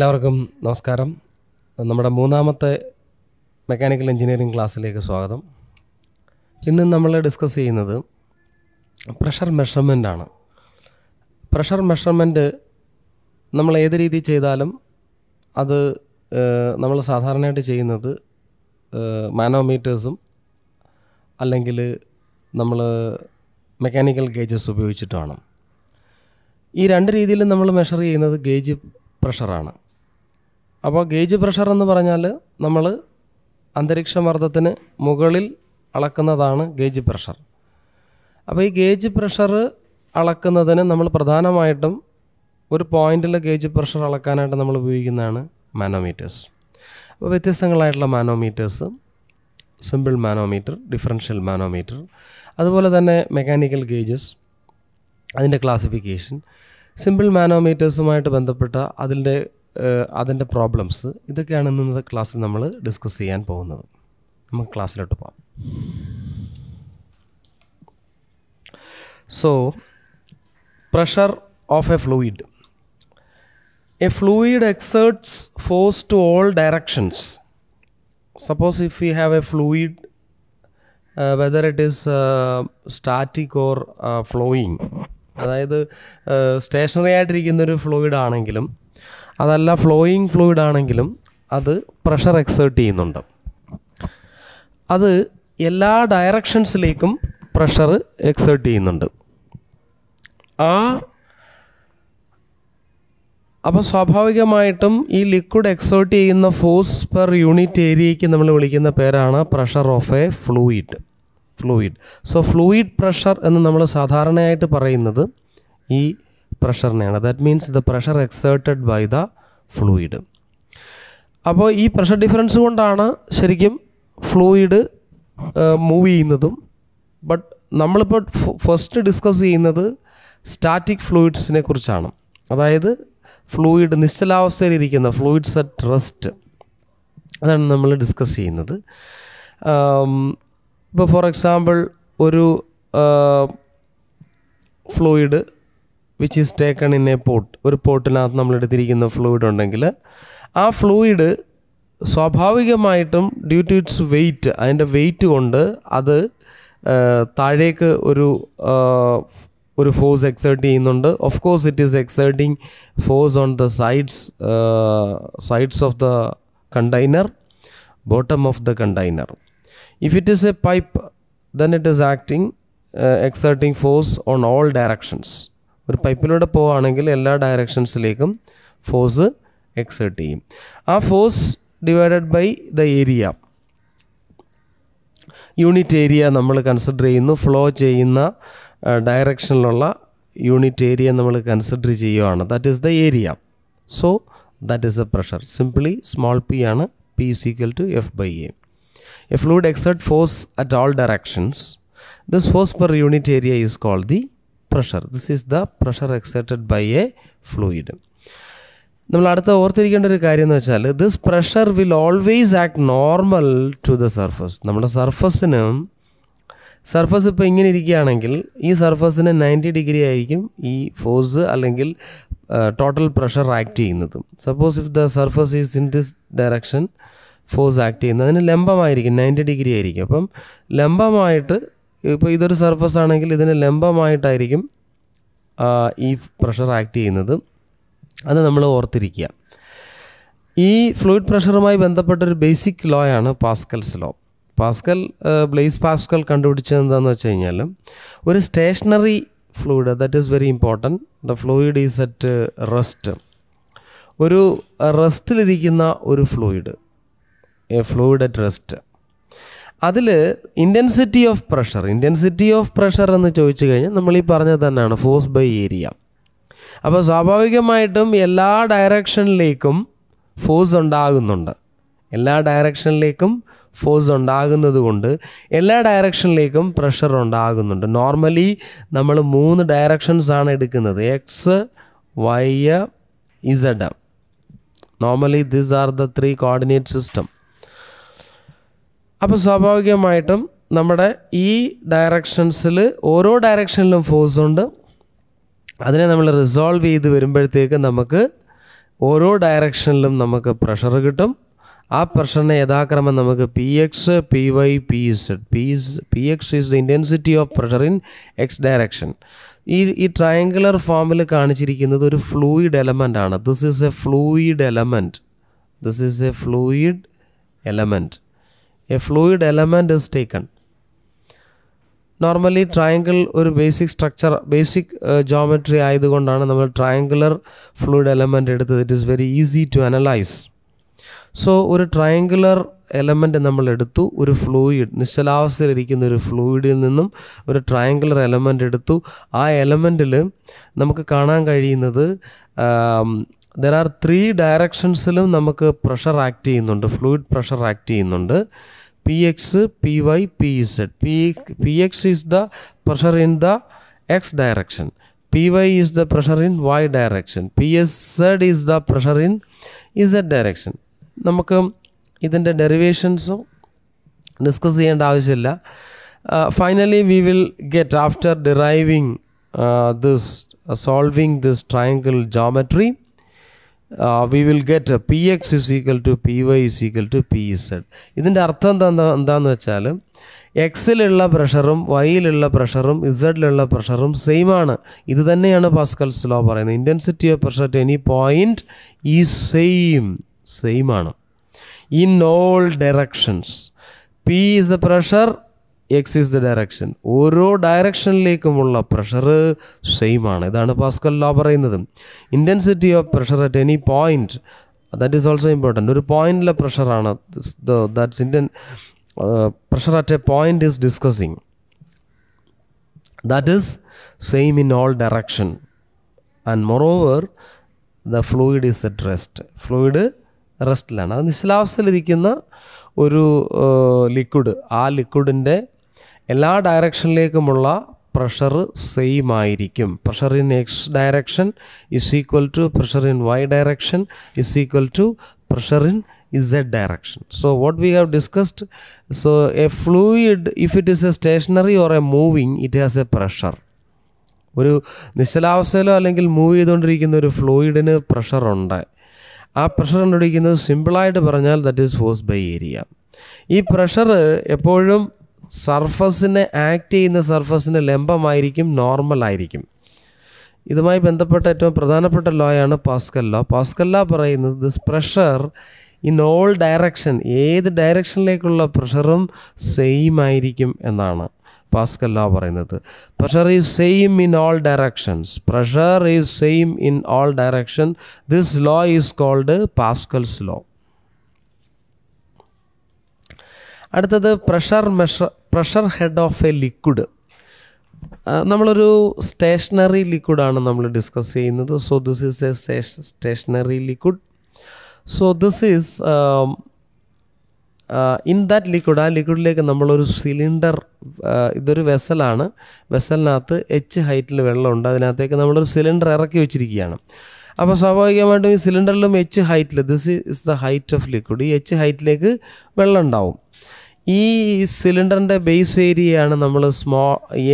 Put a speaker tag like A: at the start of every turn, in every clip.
A: എല്ലാവർക്കും നമസ്കാരം നമ്മുടെ മൂന്നാമത്തെ മെക്കാനിക്കൽ എഞ്ചിനീയറിംഗ് ക്ലാസ്സിലേക്ക് സ്വാഗതം ഇന്ന് നമ്മൾ ഡിസ്കസ് ചെയ്യുന്നത് പ്രഷർ ആണ് പ്രഷർ മെഷർമെൻറ്റ് നമ്മൾ ഏത് രീതി ചെയ്താലും അത് നമ്മൾ സാധാരണയായിട്ട് ചെയ്യുന്നത് മാനോമീറ്റേഴ്സും അല്ലെങ്കിൽ നമ്മൾ മെക്കാനിക്കൽ ഗേജസ് ഉപയോഗിച്ചിട്ടാണ് ഈ രണ്ട് രീതിയിലും നമ്മൾ മെഷർ ചെയ്യുന്നത് ഗേജ് പ്രഷറാണ് അപ്പോൾ ഗേജ് പ്രഷർ എന്ന് പറഞ്ഞാൽ നമ്മൾ അന്തരീക്ഷ മർദ്ദത്തിന് മുകളിൽ അളക്കുന്നതാണ് ഗേജ് പ്രഷർ അപ്പോൾ ഈ ഗേജ് പ്രഷർ അളക്കുന്നതിന് നമ്മൾ പ്രധാനമായിട്ടും ഒരു പോയിന്റിൽ ഗേജ് പ്രഷർ അളക്കാനായിട്ട് നമ്മൾ ഉപയോഗിക്കുന്നതാണ് മാനോമീറ്റേഴ്സ് അപ്പോൾ വ്യത്യസ്തങ്ങളായിട്ടുള്ള manometers simple manometer differential manometer അതുപോലെ തന്നെ മെക്കാനിക്കൽ ഗേജസ് അതിൻ്റെ ക്ലാസിഫിക്കേഷൻ സിമ്പിൾ മാനോമീറ്റേഴ്സുമായിട്ട് ബന്ധപ്പെട്ട അതിൻ്റെ അതിൻ്റെ പ്രോബ്ലംസ് ഇതൊക്കെയാണ് ഇന്നത്തെ ക്ലാസ്സിൽ നമ്മൾ ഡിസ്കസ് ചെയ്യാൻ പോകുന്നത് നമുക്ക് ക്ലാസ്സിലോട്ട് പോകാം so pressure of a fluid a fluid exerts force to all directions suppose if you have a fluid whether it is static or flowing അതായത് സ്റ്റേഷണറി ആയിട്ടിരിക്കുന്നൊരു ഒരു ഫ്ലൂയിഡ് ആണെങ്കിലും അതല്ല ഫ്ലോയിങ് ഫ്ലൂയിഡ് ആണെങ്കിലും അത് പ്രഷർ എക്സേർട്ട് ചെയ്യുന്നുണ്ട് അത് എല്ലാ ഡയറക്ഷൻസിലേക്കും പ്രഷർ എക്സേർട്ട് ചെയ്യുന്നുണ്ട് ആ അപ്പോൾ സ്വാഭാവികമായിട്ടും ഈ ലിക്വിഡ് എക്സേർട്ട് ചെയ്യുന്ന ഫോഴ്സ് പെർ യൂണിറ്റ് ഏരിയയ്ക്ക് നമ്മൾ വിളിക്കുന്ന പേരാണ് pressure of a fluid fluid so fluid pressure എന്ന് നമ്മൾ സാധാരണയായിട്ട് പറയുന്നത് ഈ പ്രഷറിനെയാണ് that means the pressure exerted by the fluid അപ്പോൾ ഈ പ്രഷർ ഡിഫറൻസ് കൊണ്ടാണ് ശരിക്കും ഫ്ലൂയിഡ് മൂവ് ചെയ്യുന്നതും ബട്ട് നമ്മളിപ്പോൾ ഫസ്റ്റ് ഡിസ്കസ് ചെയ്യുന്നത് സ്റ്റാറ്റിക് ഫ്ലൂയിഡ്സിനെ കുറിച്ചാണ് അതായത് ഫ്ലൂയിഡ് നിശ്ചലാവസ്ഥയിലിരിക്കുന്ന ഫ്ലൂയിഡ്സ് അറ്റ് റെസ്റ്റ് അതാണ് നമ്മൾ ഡിസ്കസ് ചെയ്യുന്നത് ഇപ്പോൾ ഫോർ എക്സാമ്പിൾ ഒരു fluid which is taken in a pot ഒരു പോട്ടിനകത്ത് നമ്മളെടുത്തിരിക്കുന്ന ഫ്ലൂയിഡ് ഉണ്ടെങ്കിൽ ആ ഫ്ലൂയിഡ് സ്വാഭാവികമായിട്ടും ഡ്യൂ ടു ഇറ്റ്സ് വെയിറ്റ് അതിൻ്റെ വെയിറ്റ് കൊണ്ട് അത് താഴേക്ക് ഒരു ഒരു ഫോഴ്സ് എക്സേർട്ട് ചെയ്യുന്നുണ്ട് of course it is exerting force on the sides sides of the container bottom of the container if it is a pipe then it is acting exerting force on all directions ഒരു പൈപ്പിലൂടെ പോവുകയാണെങ്കിൽ എല്ലാ ഡയറക്ഷൻസിലേക്കും force exert ചെയ്യും ആ force divided by the area unit area നമ്മൾ consider ചെയ്യുന്നു flow ചെയ്യുന്ന ഡയറക്ഷനിലുള്ള യൂണിറ്റ് ഏരിയ നമ്മൾ കൺസിഡർ ചെയ്യുകയാണ് that is the area so that is the pressure simply small P ആണ് P is equal to F by A A fluid exert force at all directions this force per unit area is called the pressure this is the pressure excited by a fluid നമ്മൾ അടുത്ത ഓർത്തിരിക്കേണ്ട ഒരു കാര്യം എന്ന് വെച്ചാൽ this pressure will always act normal to the surface നമ്മുടെ സർഫസിന് surface ഇപ്പോൾ ഇങ്ങനെ ഇരിക്കുകയാണെങ്കിൽ ഈ സർഫസിന് നയൻറ്റി ഡിഗ്രി ആയിരിക്കും ഈ ഫോഴ്സ് അല്ലെങ്കിൽ ടോട്ടൽ പ്രഷർ ആക്ട് ചെയ്യുന്നത് suppose if the surface is in this direction force act ചെയ്യുന്നത് അതിന് ലംബമായിരിക്കും നയൻറ്റി ഡിഗ്രി ആയിരിക്കും അപ്പം ലംബമായിട്ട് ഇപ്പോൾ ഇതൊരു സർഫസ് ആണെങ്കിൽ ഇതിന് ലംബമായിട്ടായിരിക്കും ഈ പ്രഷർ ആക്ട് ചെയ്യുന്നത് അത് നമ്മൾ ഓർത്തിരിക്കുക ഈ ഫ്ലൂയിഡ് പ്രഷറുമായി ബന്ധപ്പെട്ടൊരു ബേസിക് ലോ ആണ് Pascal's law Pascal Blaise Pascal കണ്ടുപിടിച്ചത് എന്താണെന്ന് വെച്ച് കഴിഞ്ഞാൽ ഒരു stationary fluid that is very important the fluid is at rest ഒരു റെസ്റ്റിലിരിക്കുന്ന ഒരു fluid a fluid at rest അതിൽ intensity of pressure intensity of pressure എന്ന് ചോദിച്ചു കഴിഞ്ഞാൽ നമ്മൾ ഈ പറഞ്ഞത് തന്നെയാണ് ഫോഴ്സ് ബൈ ഏരിയ അപ്പോൾ സ്വാഭാവികമായിട്ടും എല്ലാ ഡയറക്ഷനിലേക്കും ഫോഴ്സ് ഉണ്ടാകുന്നുണ്ട് എല്ലാ ഡയറക്ഷനിലേക്കും ഫോഴ്സ് ഉണ്ടാകുന്നത് കൊണ്ട് എല്ലാ ഡയറക്ഷനിലേക്കും പ്രഷർ ഉണ്ടാകുന്നുണ്ട് നോർമലി നമ്മൾ മൂന്ന് ഡയറക്ഷൻസ് ആണ് എടുക്കുന്നത് X Y Z normally this are the three coordinate system അപ്പോൾ സ്വാഭാവികമായിട്ടും നമ്മുടെ ഈ ഡയറക്ഷൻസിൽ ഓരോ ഡയറക്ഷനിലും ഫോഴ്സ് ഉണ്ട് അതിനെ നമ്മൾ റിസോൾവ് ചെയ്ത് വരുമ്പോഴത്തേക്ക് നമുക്ക് ഓരോ ഡയറക്ഷനിലും നമുക്ക് പ്രഷർ കിട്ടും ആ പ്രഷറിനെ യഥാക്രമം നമുക്ക് P X P Y P Z P P X is the intensity of pressure in X direction ഈ ഈ ട്രയാങ്കുലർ ഫോമിൽ കാണിച്ചിരിക്കുന്നത് ഒരു ഫ്ലൂയിഡ് എലമെൻ്റ് ആണ് this is a fluid element this is a fluid element a fluid element is taken normally triangle ഒരു basic structure basic geometry ആയതുകൊണ്ടാണ് നമ്മൾ triangular fluid element എടുത്തത് it is very easy to analyse so ഒരു triangular element നമ്മൾ എടുത്തു ഒരു fluid നിശ്ചലാവസ്ഥയിലിരിക്കുന്ന ഒരു ഫ്ലൂയിഡിൽ നിന്നും ഒരു ട്രയാങ്കുലർ എലമെൻ്റ് എടുത്തു ആ എലമെൻറ്റിൽ നമുക്ക് കാണാൻ കഴിയുന്നത് um, ദർ ആർ ത്രീ ഡയറക്ഷൻസിലും നമുക്ക് പ്രഷർ ആക്ട് ചെയ്യുന്നുണ്ട് ഫ്ലൂയിഡ് പ്രഷർ ആക്ട് ചെയ്യുന്നുണ്ട് P X P Y P Z P P X is the pressure in the X direction P Y is the pressure in Y direction P S Z is the pressure in Z direction നമുക്ക് ഇതിൻ്റെ ഡെറിവേഷൻസും discuss ചെയ്യേണ്ട ആവശ്യമില്ല finally we will get after deriving this solving this triangle geometry P we will get px P Y is py to P is pz ഇതിൻ്റെ അർത്ഥം എന്താ എന്താന്ന് വെച്ചാൽ എക്സിലുള്ള പ്രഷറും വൈയിലുള്ള പ്രഷറും ഇസഡിലുള്ള പ്രഷറും സെയിം ആണ് ഇത് തന്നെയാണ് പാസ്കൽ സ്ലോ പറയുന്നത് intensity of pressure to any point ഈ സെയിം സെയിം ആണ് in all directions P is the pressure X is the direction ഓരോ ഡയറക്ഷനിലേക്കുമുള്ള പ്രഷർ സെയിം ആണ് ഇതാണ് പാസ്കൽ ലോ പറയുന്നത് intensity of pressure at any point that is also important ഒരു പോയിൻറ്റിലെ പ്രഷറാണ് that's Indian pressure at a point is discussing that is same in all direction and moreover the fluid is that rest fluid റെസ്റ്റിലാണ് അത് നിശ്ചലാവസ്ഥയിലിരിക്കുന്ന ഒരു liquid uh, ആ ലിക്വിഡിൻ്റെ എല്ലാ ഡയറക്ഷനിലേക്കുമുള്ള പ്രഷർ സെയിം ആയിരിക്കും pressure in X direction is equal to pressure in Y direction is equal to pressure in Z direction so what we have discussed so a fluid if it is a stationary or a moving it has a pressure ഒരു നിശ്ചലാവസ്ഥയിലോ അല്ലെങ്കിൽ move ചെയ്തുകൊണ്ടിരിക്കുന്ന ഒരു ഫ്ലൂയിഡിന് പ്രഷറുണ്ട് ആ pressure കണ്ടുപിടിക്കുന്നത് സിമ്പിളായിട്ട് പറഞ്ഞാൽ that is force by area ഈ പ്രഷർ എപ്പോഴും സർഫസിന് ആക്ട് ചെയ്യുന്ന സർഫസിന് ലംബമായിരിക്കും നോർമൽ ആയിരിക്കും ഇതുമായി ബന്ധപ്പെട്ട ഏറ്റവും പ്രധാനപ്പെട്ട ആണ് പാസ്കൽ ലോ പാസ്കൽ ലോ പറയുന്നത് this pressure in all direction ഏത് ഡയറക്ഷനിലേക്കുള്ള പ്രഷറും സെയിം ആയിരിക്കും എന്നാണ് പാസ്കൽ ലോ പറയുന്നത് pressure is same in all directions pressure is same in all direction this law is called Pascal's law അടുത്തത് pressure measure pressure head of a liquid നമ്മളൊരു stationary ലിക്വിഡാണ് നമ്മൾ ഡിസ്കസ് ചെയ്യുന്നത് so this is a stationary liquid so this is in that liquid ആ ലിക്വിഡിലേക്ക് നമ്മളൊരു cylinder ഇതൊരു വെസലാണ് വെസലിനകത്ത് H ഹൈറ്റിൽ വെള്ളമുണ്ട് അതിനകത്തേക്ക് നമ്മളൊരു സിലിണ്ടർ ഇറക്കി വെച്ചിരിക്കുകയാണ് അപ്പോൾ സ്വാഭാവികമായിട്ടും ഈ സിലിണ്ടറിലും എച്ച് ഹൈറ്റിൽ this is the height of liquid ഈ എച്ച് ഹൈറ്റിലേക്ക് വെള്ളം ഉണ്ടാവും ഈ സിലിണ്ടറിൻ്റെ ബേസ് ഏരിയയാണ് നമ്മൾ സ്മോ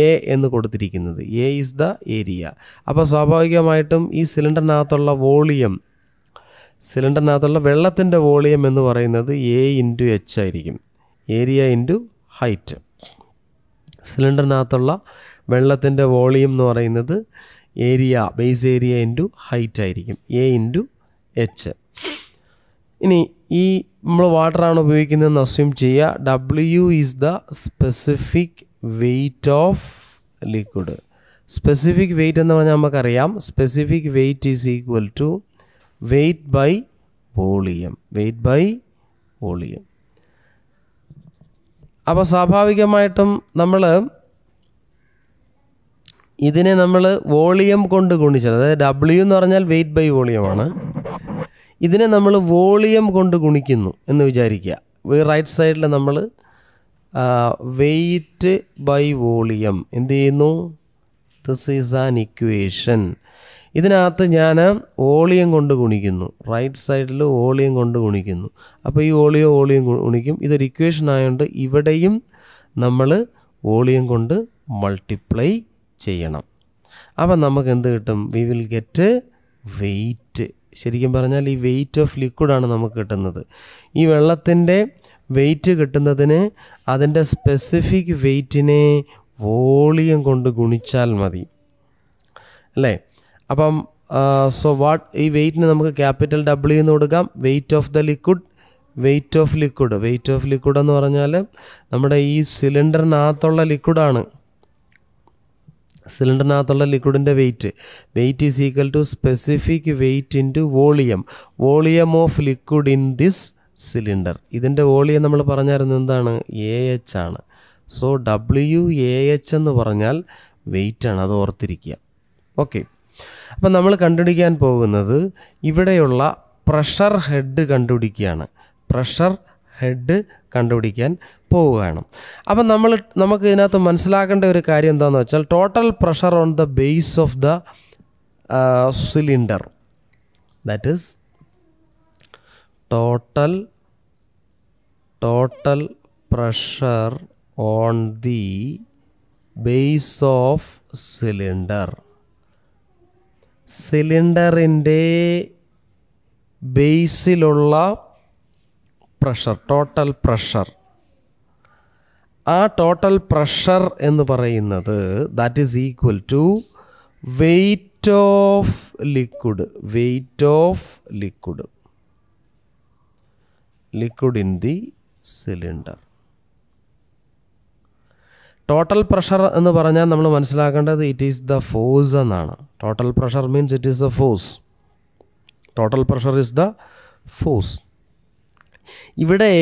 A: എ എന്ന് കൊടുത്തിരിക്കുന്നത് എ ഈസ് ദ ഏരിയ അപ്പോൾ സ്വാഭാവികമായിട്ടും ഈ സിലിണ്ടറിനകത്തുള്ള വോളിയം സിലിണ്ടറിനകത്തുള്ള വെള്ളത്തിൻ്റെ വോളിയം എന്ന് പറയുന്നത് എ ഇൻറ്റു എച്ച് ആയിരിക്കും ഏരിയ ഇൻറ്റു ഹൈറ്റ് സിലിണ്ടറിനകത്തുള്ള വെള്ളത്തിൻ്റെ വോളിയം എന്ന് പറയുന്നത് area base area into height ആയിരിക്കും എ ഇൻറ്റു എച്ച് ഇനി ഈ നമ്മൾ വാട്ടറാണ് ഉപയോഗിക്കുന്നതെന്ന് അസ്യൂം ചെയ്യുക W is the specific weight of liquid specific weight എന്ന് പറഞ്ഞാൽ നമുക്കറിയാം specific weight is equal to weight by volume weight by volume അപ്പോൾ സ്വാഭാവികമായിട്ടും നമ്മൾ ഇതിനെ നമ്മൾ വോളിയം കൊണ്ട് ഗുണിച്ചത് അതായത് ഡബ്ല്യു എന്ന് പറഞ്ഞാൽ വെയ്റ്റ് ബൈ വോളിയമാണ് ഇതിനെ നമ്മൾ വോളിയം കൊണ്ട് ഗുണിക്കുന്നു എന്ന് വിചാരിക്കുക റൈറ്റ് സൈഡിൽ നമ്മൾ വെയിറ്റ് ബൈ വോളിയം എന്ത് ചെയ്യുന്നു ദിസ് ഈസ് ആൻ ഇക്വേഷൻ ഇതിനകത്ത് ഞാൻ വോളിയം കൊണ്ട് ഗുണിക്കുന്നു റൈറ്റ് സൈഡിൽ വോളിയം കൊണ്ട് ഗുണിക്കുന്നു അപ്പോൾ ഈ വോളിയോ വോളിയം ഗുണിക്കും ഇതൊരു ഇക്വേഷൻ ആയതുകൊണ്ട് ഇവിടെയും നമ്മൾ വോളിയം കൊണ്ട് മൾട്ടിപ്ലൈ ചെയ്യണം അപ്പം നമുക്ക് എന്ത് കിട്ടും വി വിൽ ഗെറ്റ് വെയിറ്റ് ശരിക്കും പറഞ്ഞാൽ ഈ വെയിറ്റ് ഓഫ് ലിക്വിഡാണ് നമുക്ക് കിട്ടുന്നത് ഈ വെള്ളത്തിൻ്റെ വെയിറ്റ് കിട്ടുന്നതിന് അതിൻ്റെ സ്പെസിഫിക് വെയിറ്റിനെ വോളിയം കൊണ്ട് ഗുണിച്ചാൽ മതി അല്ലേ അപ്പം സോ വാട്ട് ഈ വെയിറ്റിന് നമുക്ക് ക്യാപിറ്റൽ ഡബ്ല്യൂ എന്ന് കൊടുക്കാം weight of the liquid weight of liquid weight of liquid എന്ന് പറഞ്ഞാൽ നമ്മുടെ ഈ സിലിണ്ടറിനകത്തുള്ള ലിക്വിഡാണ് സിലിണ്ടറിനകത്തുള്ള ലിക്വിഡിൻ്റെ weight weight is equal to specific weight into volume volume of liquid in this cylinder ഇതിൻ്റെ വോളിയം നമ്മൾ പറഞ്ഞായിരുന്നു എന്താണ് എ എച്ച് ആണ് സോ ഡബ്ല്യു എ എച്ച് എന്ന് പറഞ്ഞാൽ ആണ് അത് ഓർത്തിരിക്കുക ഓക്കെ അപ്പം നമ്മൾ കണ്ടുപിടിക്കാൻ പോകുന്നത് ഇവിടെയുള്ള പ്രഷർ ഹെഡ് കണ്ടുപിടിക്കുകയാണ് പ്രഷർ ഹെഡ് കണ്ടുപിടിക്കാൻ പോവുകയാണ് അപ്പം നമ്മൾ നമുക്ക് ഇതിനകത്ത് മനസ്സിലാക്കേണ്ട ഒരു കാര്യം എന്താണെന്ന് വെച്ചാൽ total pressure on the base of the cylinder that is total total pressure on the base of cylinder സിലിണ്ടറിൻ്റെ ബേസിലുള്ള പ്രഷർ ടോട്ടൽ പ്രഷർ ആ ടോട്ടൽ പ്രഷർ എന്ന് പറയുന്നത് that is equal to weight of liquid weight of liquid liquid in the cylinder total pressure എന്ന് പറഞ്ഞാൽ നമ്മൾ മനസ്സിലാക്കേണ്ടത് it is the force എന്നാണ് total pressure means it is the force total pressure is the force ഇവിടെ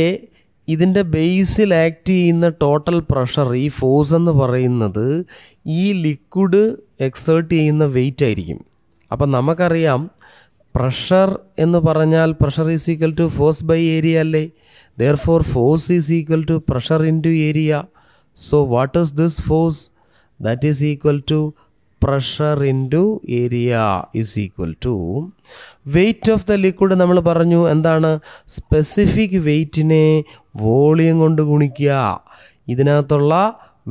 A: ഇതിൻ്റെ ബേസിൽ act ചെയ്യുന്ന total pressure ഈ ഫോഴ്സ് എന്ന് പറയുന്നത് ഈ ലിക്വിഡ് എക്സേർട്ട് ചെയ്യുന്ന വെയിറ്റ് ആയിരിക്കും അപ്പം നമുക്കറിയാം പ്രഷർ എന്ന് പറഞ്ഞാൽ pressure is equal to force by area അല്ലേ therefore force is equal to pressure into area so what is this force that is equal to pressure to area is equal to weight of the liquid നമ്മൾ പറഞ്ഞു എന്താണ് specific വെയ്റ്റിനെ volume കൊണ്ട് ഗുണിക്കുക ഇതിനകത്തുള്ള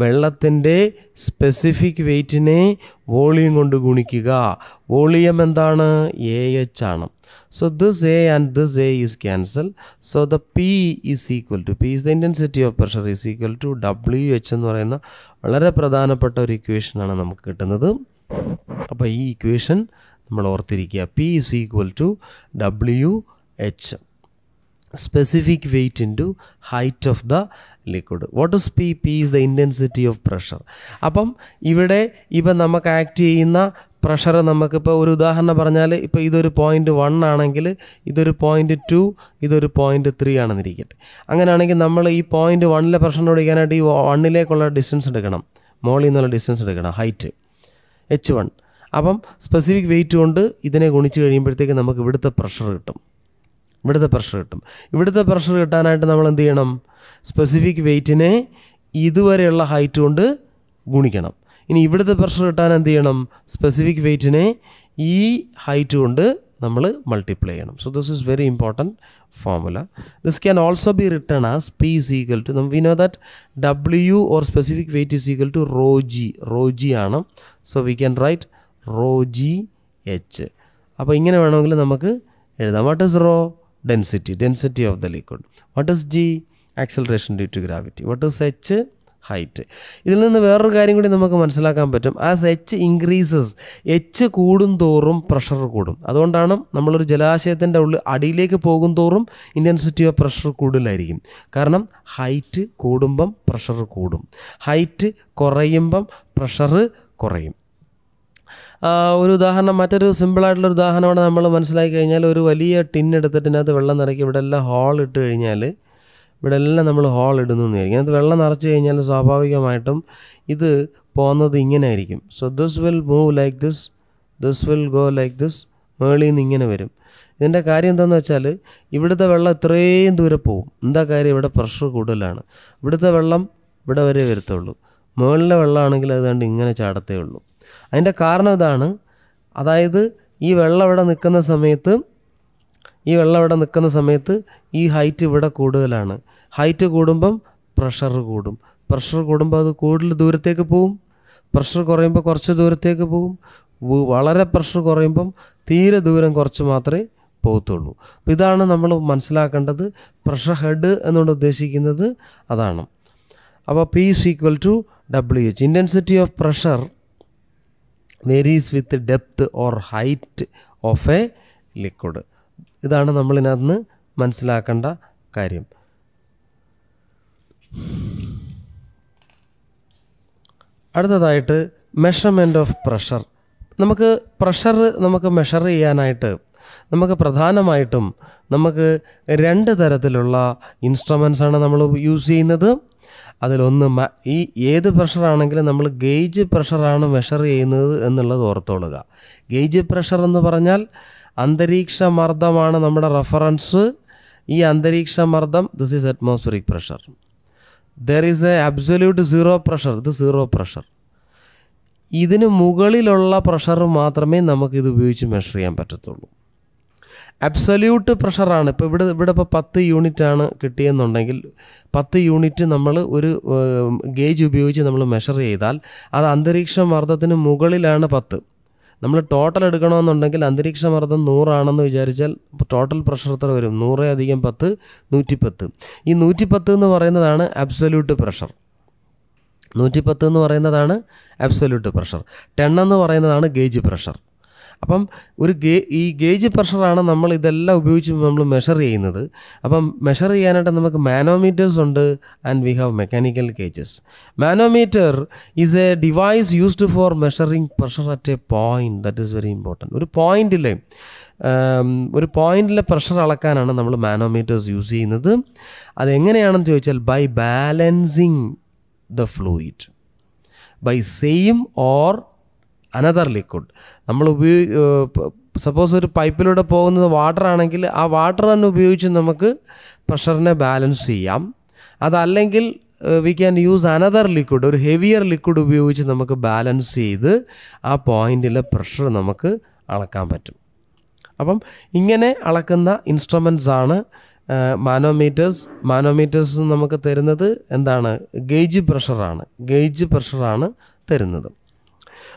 A: വെള്ളത്തിൻ്റെ specific വെയ്റ്റിനെ volume കൊണ്ട് ഗുണിക്കുക volume എന്താണ് എ എച്ച് ആണ് so this A and this A is cancel so the P is equal to P is the intensity of pressure is equal to W H എന്ന് പറയുന്ന വളരെ പ്രധാനപ്പെട്ട ഒരു ഇക്വേഷനാണ് നമുക്ക് കിട്ടുന്നത് അപ്പോൾ ഈ ഇക്വേഷൻ നമ്മൾ ഓർത്തിരിക്കുക P is equal to W H specific weight into height of the liquid what is P P is the intensity of pressure അപ്പം ഇവിടെ ഇപ്പം നമുക്ക് ആക്ട് ചെയ്യുന്ന പ്രഷർ നമുക്കിപ്പോൾ ഒരു ഉദാഹരണം പറഞ്ഞാൽ ഇപ്പോൾ ഇതൊരു പോയിൻ്റ് വൺ ആണെങ്കിൽ ഇതൊരു പോയിൻ്റ് ടു ഇതൊരു പോയിൻ്റ് ത്രീ ആണെന്നിരിക്കട്ടെ അങ്ങനെയാണെങ്കിൽ നമ്മൾ ഈ പോയിൻ്റ് വണ്ണിലെ പ്രഷർ ഓടിക്കാനായിട്ട് ഈ വണ്ണിലേക്കുള്ള ഡിസ്റ്റൻസ് എടുക്കണം മോളിൽ നിന്നുള്ള ഡിസ്റ്റൻസ് എടുക്കണം ഹൈറ്റ് എച്ച് വൺ അപ്പം സ്പെസിഫിക് വെയിറ്റ് കൊണ്ട് ഇതിനെ ഗുണിച്ച് കഴിയുമ്പോഴത്തേക്ക് നമുക്ക് ഇവിടുത്തെ പ്രഷർ കിട്ടും ഇവിടുത്തെ പ്രഷർ കിട്ടും ഇവിടുത്തെ പ്രഷർ കിട്ടാനായിട്ട് നമ്മൾ എന്ത് ചെയ്യണം സ്പെസിഫിക് വെയിറ്റിനെ ഇതുവരെയുള്ള ഹൈറ്റ് കൊണ്ട് ഗുണിക്കണം ഇനി ഇവിടുത്തെ പ്രഷർ കിട്ടാൻ എന്ത് ചെയ്യണം സ്പെസിഫിക് വെയ്റ്റിനെ ഈ ഹൈറ്റ് കൊണ്ട് നമ്മൾ മൾട്ടിപ്ലൈ ചെയ്യണം so this is very important formula this can also be written as P is equal to we know that W or specific weight is equal to rho G rho G ആണ് so we can write rho G H അപ്പോൾ ഇങ്ങനെ വേണമെങ്കിൽ നമുക്ക് എഴുതാം what is rho density density of the liquid what is G acceleration due to gravity what is H height ഇതിൽ നിന്ന് വേറൊരു കാര്യം കൂടി നമുക്ക് മനസ്സിലാക്കാൻ പറ്റും ആസ് എച്ച് ഇൻക്രീസസ് എച്ച് കൂടും തോറും പ്രഷർ കൂടും അതുകൊണ്ടാണ് നമ്മളൊരു ജലാശയത്തിൻ്റെ ഉള്ളിൽ അടിയിലേക്ക് പോകും തോറും ഇൻറ്റൻസിറ്റി ഓഫ് പ്രഷർ കൂടുതലായിരിക്കും കാരണം ഹൈറ്റ് കൂടുമ്പം പ്രഷർ കൂടും ഹൈറ്റ് കുറയുമ്പം പ്രഷർ കുറയും ഒരു ഉദാഹരണം മറ്റൊരു സിമ്പിളായിട്ടുള്ള ഉദാഹരണമാണ് നമ്മൾ മനസ്സിലാക്കി കഴിഞ്ഞാൽ ഒരു വലിയ ടിൻ എടുത്തിട്ട് വെള്ളം നിറയ്ക്കി ഇവിടെ എല്ലാം ഹോൾ ഇട്ട് കഴിഞ്ഞാൽ ഇവിടെ എല്ലാം നമ്മൾ ഹോൾ ഇടുന്നു എന്നായിരിക്കും അത് വെള്ളം നിറച്ച് കഴിഞ്ഞാൽ സ്വാഭാവികമായിട്ടും ഇത് പോകുന്നത് ഇങ്ങനെ ആയിരിക്കും so this will move like this this will go like this മേളിൽ നിന്ന് ഇങ്ങനെ വരും ഇതിൻ്റെ കാര്യം എന്താണെന്ന് വെച്ചാൽ ഇവിടുത്തെ വെള്ളം ഇത്രയും ദൂരെ പോവും എന്താ കാര്യം ഇവിടെ പ്രഷർ കൂടുതലാണ് ഇവിടുത്തെ വെള്ളം ഇവിടെ വരെ വരുത്തുള്ളൂ മുകളിലെ വെള്ളമാണെങ്കിൽ അതുകൊണ്ട് ഇങ്ങനെ ചാടത്തേ ഉള്ളൂ അതിൻ്റെ കാരണം ഇതാണ് അതായത് ഈ വെള്ളം ഇവിടെ നിൽക്കുന്ന സമയത്ത് ഈ വെള്ളം ഇവിടെ നിൽക്കുന്ന സമയത്ത് ഈ ഹൈറ്റ് ഇവിടെ കൂടുതലാണ് ഹൈറ്റ് കൂടുമ്പം പ്രഷർ കൂടും പ്രഷർ കൂടുമ്പോൾ അത് കൂടുതൽ ദൂരത്തേക്ക് പോവും പ്രഷർ കുറയുമ്പോൾ കുറച്ച് ദൂരത്തേക്ക് പോവും വളരെ പ്രഷർ കുറയുമ്പം തീരെ ദൂരം കുറച്ച് മാത്രമേ പോകത്തുള്ളൂ അപ്പം ഇതാണ് നമ്മൾ മനസ്സിലാക്കേണ്ടത് പ്രഷർ ഹെഡ് എന്നുകൊണ്ട് ഉദ്ദേശിക്കുന്നത് അതാണ് അപ്പോൾ P is equal to W H intensity of pressure varies with depth or height of a liquid ഇതാണ് നമ്മളിനകത്ത് മനസ്സിലാക്കേണ്ട കാര്യം അടുത്തതായിട്ട് മെഷർമെൻറ്റ് ഓഫ് പ്രഷർ നമുക്ക് പ്രഷർ നമുക്ക് മെഷർ ചെയ്യാനായിട്ട് നമുക്ക് പ്രധാനമായിട്ടും നമുക്ക് രണ്ട് തരത്തിലുള്ള ഇൻസ്ട്രുമെൻസാണ് നമ്മൾ യൂസ് ചെയ്യുന്നത് അതിലൊന്ന് ഈ ഏത് പ്രഷറാണെങ്കിലും നമ്മൾ ഗേജ് പ്രഷറാണ് മെഷർ ചെയ്യുന്നത് എന്നുള്ളത് ഓർത്തോളുക ഗേജ് പ്രഷർ എന്ന് പറഞ്ഞാൽ അന്തരീക്ഷ മർദ്ദമാണ് നമ്മുടെ റെഫറൻസ് ഈ അന്തരീക്ഷ മർദ്ദം this is atmospheric pressure there is a absolute zero pressure ഇത് സീറോ പ്രഷർ ഇതിന് മുകളിലുള്ള പ്രഷർ മാത്രമേ നമുക്കിത് ഉപയോഗിച്ച് മെഷർ ചെയ്യാൻ പറ്റത്തുള്ളൂ അബ്സല്യൂട്ട് പ്രഷറാണ് ഇപ്പോൾ ഇവിടെ ഇവിടെ ഇപ്പോൾ പത്ത് ആണ് കിട്ടിയെന്നുണ്ടെങ്കിൽ പത്ത് യൂണിറ്റ് നമ്മൾ ഒരു ഗേജ് ഉപയോഗിച്ച് നമ്മൾ മെഷർ ചെയ്താൽ അത് അന്തരീക്ഷ മർദ്ദത്തിന് മുകളിലാണ് പത്ത് നമ്മൾ ടോട്ടൽ എടുക്കണമെന്നുണ്ടെങ്കിൽ അന്തരീക്ഷ മർദ്ദം നൂറാണെന്ന് വിചാരിച്ചാൽ ടോട്ടൽ പ്രഷർ എത്ര വരും നൂറേ അധികം പത്ത് നൂറ്റിപ്പത്ത് ഈ നൂറ്റിപ്പത്ത് എന്ന് പറയുന്നതാണ് അബ്സൊല്യൂട്ട് പ്രഷർ നൂറ്റിപ്പത്ത് എന്ന് പറയുന്നതാണ് അബ്സൊല്യൂട്ട് പ്രഷർ ടെൻ എന്ന് പറയുന്നതാണ് ഗേജ് പ്രഷർ അപ്പം ഒരു ഗേ ഈ ഗേജ് പ്രഷറാണ് നമ്മൾ ഇതെല്ലാം ഉപയോഗിച്ച് നമ്മൾ മെഷർ ചെയ്യുന്നത് അപ്പം മെഷർ ചെയ്യാനായിട്ട് നമുക്ക് മാനോമീറ്റേഴ്സ് ഉണ്ട് and we have mechanical gauges manometer is a device used for measuring pressure at a point that is very important ഒരു പോയിൻറ്റിലെ ഒരു പോയിൻറ്റിലെ പ്രഷർ അളക്കാനാണ് നമ്മൾ മാനോമീറ്റേഴ്സ് യൂസ് ചെയ്യുന്നത് അതെങ്ങനെയാണെന്ന് ചോദിച്ചാൽ by balancing the fluid by same or another liquid നമ്മൾ ഉപയോഗി സപ്പോസ് ഒരു പൈപ്പിലൂടെ പോകുന്നത് വാട്ടർ ആണെങ്കിൽ ആ വാട്ടർ തന്നെ ഉപയോഗിച്ച് നമുക്ക് പ്രഷറിനെ ബാലൻസ് ചെയ്യാം അതല്ലെങ്കിൽ we can use another liquid ഒരു ഹെവിയർ ലിക്വിഡ് ഉപയോഗിച്ച് നമുക്ക് ബാലൻസ് ചെയ്ത് ആ പോയിൻറ്റിലെ പ്രഷർ നമുക്ക് അളക്കാൻ പറ്റും അപ്പം ഇങ്ങനെ അളക്കുന്ന ഇൻസ്ട്രുമെൻസ് ആണ് മാനോമീറ്റേഴ്സ് മാനോമീറ്റേഴ്സ് നമുക്ക് തരുന്നത് എന്താണ് ഗേജ് പ്രഷറാണ് ഗേജ് പ്രഷറാണ് തരുന്നത്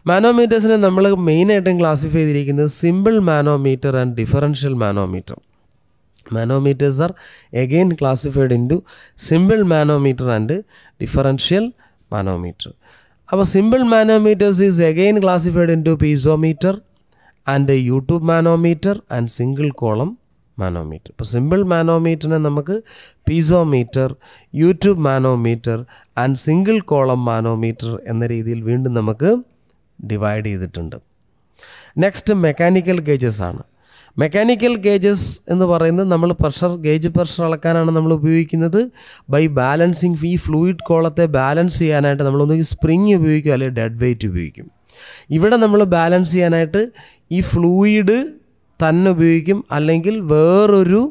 A: മാനോമീറ്റേഴ്സിനെ നമ്മൾ മെയിനായിട്ടും ക്ലാസിഫൈ ചെയ്തിരിക്കുന്നത് simple manometer and differential manometer manometers are again classified into simple manometer and differential manometer അപ്പോൾ simple manometers is again classified into piezometer and U tube manometer and single column manometer ഇപ്പോൾ simple മാനോമീറ്ററിനെ നമുക്ക് piezometer U tube manometer and single column manometer എന്ന രീതിയിൽ വീണ്ടും നമുക്ക് divide ചെയ്തിട്ടുണ്ട് next mechanical gauges ആണ് മെക്കാനിക്കൽ ഗേജസ് എന്ന് പറയുന്നത് നമ്മൾ പ്രഷർ ഗേജ് പ്രഷർ അളക്കാനാണ് നമ്മൾ ഉപയോഗിക്കുന്നത് ബൈ ബാലൻസിങ് ഈ ഫ്ലൂയിഡ് കോളത്തെ ബാലൻസ് ചെയ്യാനായിട്ട് നമ്മൾ ഒന്നുകിൽ സ്പ്രിങ് ഉപയോഗിക്കും അല്ലെങ്കിൽ ഡെഡ് വെയിറ്റ് ഉപയോഗിക്കും ഇവിടെ നമ്മൾ ബാലൻസ് ചെയ്യാനായിട്ട് ഈ ഫ്ലൂയിഡ് തന്നെ ഉപയോഗിക്കും അല്ലെങ്കിൽ വേറൊരു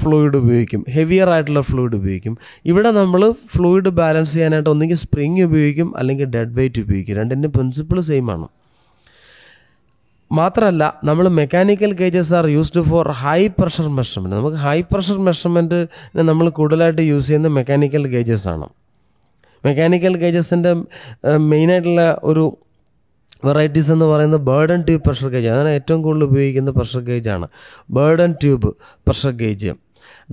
A: ഫ്ലൂയിഡ് ഉപയോഗിക്കും ഹെവിയർ ആയിട്ടുള്ള ഫ്ലൂയിഡ് ഉപയോഗിക്കും ഇവിടെ നമ്മൾ ഫ്ലൂയിഡ് ബാലൻസ് ചെയ്യാനായിട്ട് ഒന്നുകിൽ സ്പ്രിങ് ഉപയോഗിക്കും അല്ലെങ്കിൽ ഡെഡ് വെയിറ്റ് ഉപയോഗിക്കും രണ്ടിൻ്റെ പ്രിൻസിപ്പിൾ സെയിം ആണ് മാത്രമല്ല നമ്മൾ mechanical gauges are used for high pressure measurement നമുക്ക് ഹൈ പ്രഷർ മെഷർമെൻറ്റിന് നമ്മൾ കൂടുതലായിട്ട് യൂസ് ചെയ്യുന്ന മെക്കാനിക്കൽ ഗേജസ് ആണ് മെക്കാനിക്കൽ ഗേജസിൻ്റെ മെയിനായിട്ടുള്ള ഒരു വെറൈറ്റീസ് എന്ന് പറയുന്നത് ബേർഡൻ ട്യൂബ് പ്രഷർ ഗേജ് അതാണ് ഏറ്റവും കൂടുതൽ ഉപയോഗിക്കുന്ന പ്രഷർ ഗേജാണ് Bourdon tube pressure gauge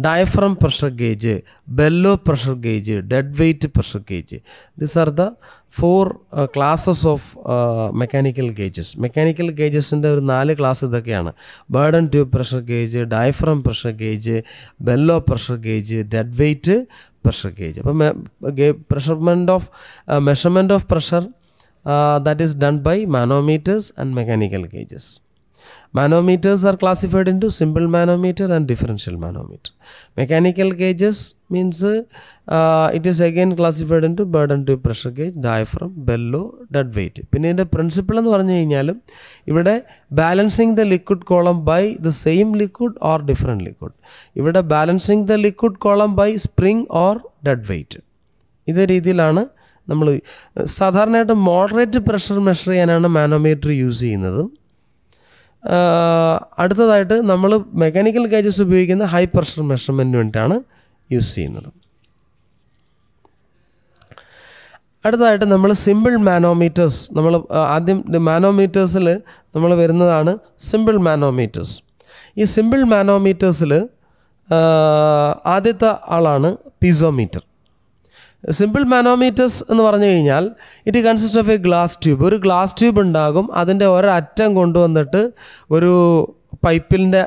A: diaphragm pressure gauge bellow pressure gauge dead weight pressure gauge this are the four classes of mechanical gauges mechanical ഗേജസിൻ്റെ ഒരു നാല് ക്ലാസ് ഇതൊക്കെയാണ് Bourdon tube pressure gauge diaphragm pressure gauge bellow pressure gauge dead weight pressure gauge അപ്പം measurement of measurement of pressure uh, that is done by manometers and mechanical gauges. Manometers are classified into simple manometer and differential manometer. Mechanical gauges means uh, uh, it is again classified into burden to pressure gauge, diaphragm, bellow, dead weight. പിന്നെ ഇതിൻ്റെ principle, എന്ന് പറഞ്ഞു കഴിഞ്ഞാലും ഇവിടെ balancing the liquid column by the same liquid or different liquid ഇവിടെ balancing the liquid column by spring or dead weight ഇതേ നമ്മൾ സാധാരണയായിട്ട് മോഡറേറ്റ് പ്രഷർ മെഷർ ചെയ്യാനാണ് മാനോമീറ്റർ യൂസ് ചെയ്യുന്നത് അടുത്തതായിട്ട് നമ്മൾ മെക്കാനിക്കൽ ഗേജസ് ഉപയോഗിക്കുന്ന ഹൈ പ്രഷർ മെഷർമെൻറ്റിന് വേണ്ടിയിട്ടാണ് യൂസ് ചെയ്യുന്നത് അടുത്തതായിട്ട് നമ്മൾ സിമ്പിൾ മാനോമീറ്റേഴ്സ് നമ്മൾ ആദ്യം മാനോമീറ്റേഴ്സിൽ നമ്മൾ വരുന്നതാണ് സിമ്പിൾ മാനോമീറ്റേഴ്സ് ഈ സിമ്പിൾ മാനോമീറ്റേഴ്സിൽ ആദ്യത്തെ ആളാണ് പിസോമീറ്റർ സിമ്പിൾ മാനോമീറ്റേഴ്സ് എന്ന് പറഞ്ഞു കഴിഞ്ഞാൽ it consist of a glass tube ഒരു ഗ്ലാസ് ട്യൂബ് ഉണ്ടാകും അതിൻ്റെ ഒരറ്റം കൊണ്ടുവന്നിട്ട് ഒരു പൈപ്പിൻ്റെ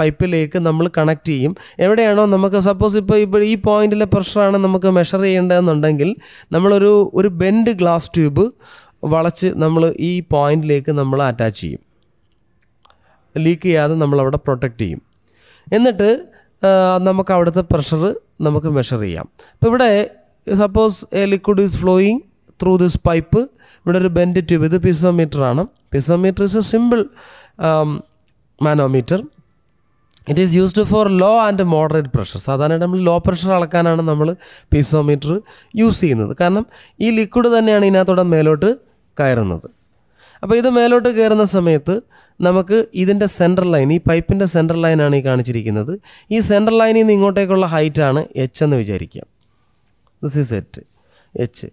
A: പൈപ്പിലേക്ക് നമ്മൾ കണക്ട് ചെയ്യും എവിടെയാണോ നമുക്ക് സപ്പോസ് ഇപ്പോൾ ഇപ്പോൾ ഈ പോയിന്റിലെ പ്രഷറാണ് നമുക്ക് മെഷർ ചെയ്യേണ്ടതെന്നുണ്ടെങ്കിൽ നമ്മളൊരു ഒരു ബെൻഡ് ഗ്ലാസ് ട്യൂബ് വളച്ച് നമ്മൾ ഈ പോയിന്റിലേക്ക് നമ്മൾ അറ്റാച്ച് ചെയ്യും ലീക്ക് ചെയ്യാതെ നമ്മളവിടെ പ്രൊട്ടക്റ്റ് ചെയ്യും എന്നിട്ട് നമുക്ക് അവിടുത്തെ പ്രഷർ നമുക്ക് മെഷർ ചെയ്യാം അപ്പോൾ ഇവിടെ suppose a liquid is flowing through this pipe ഇവിടെ ഒരു ബെൻഡ് ട്യൂബ് ഇത് പിസോമീറ്റർ ആണ് piezometer is a simple manometer it is used for low and moderate pressure സാധാരണ നമ്മൾ ലോ പ്രഷർ അളക്കാനാണ് നമ്മൾ പിസോമീറ്റർ യൂസ് ചെയ്യുന്നത് കാരണം ഈ ലിക്വിഡ് തന്നെയാണ് ഇതിനകത്തോടെ മേലോട്ട് കയറുന്നത് അപ്പോൾ ഇത് മേലോട്ട് കയറുന്ന സമയത്ത് നമുക്ക് ഇതിൻ്റെ സെൻറ്റർ ലൈൻ ഈ പൈപ്പിൻ്റെ സെൻറ്റർ ലൈനാണ് ഈ കാണിച്ചിരിക്കുന്നത് ഈ സെൻറ്റർ ലൈനിൽ നിന്ന് ഇങ്ങോട്ടേക്കുള്ള ഹൈറ്റാണ് എച്ച് എന്ന് വിചാരിക്കാം ദിസ് ഈസ് എറ്റ് എച്ച്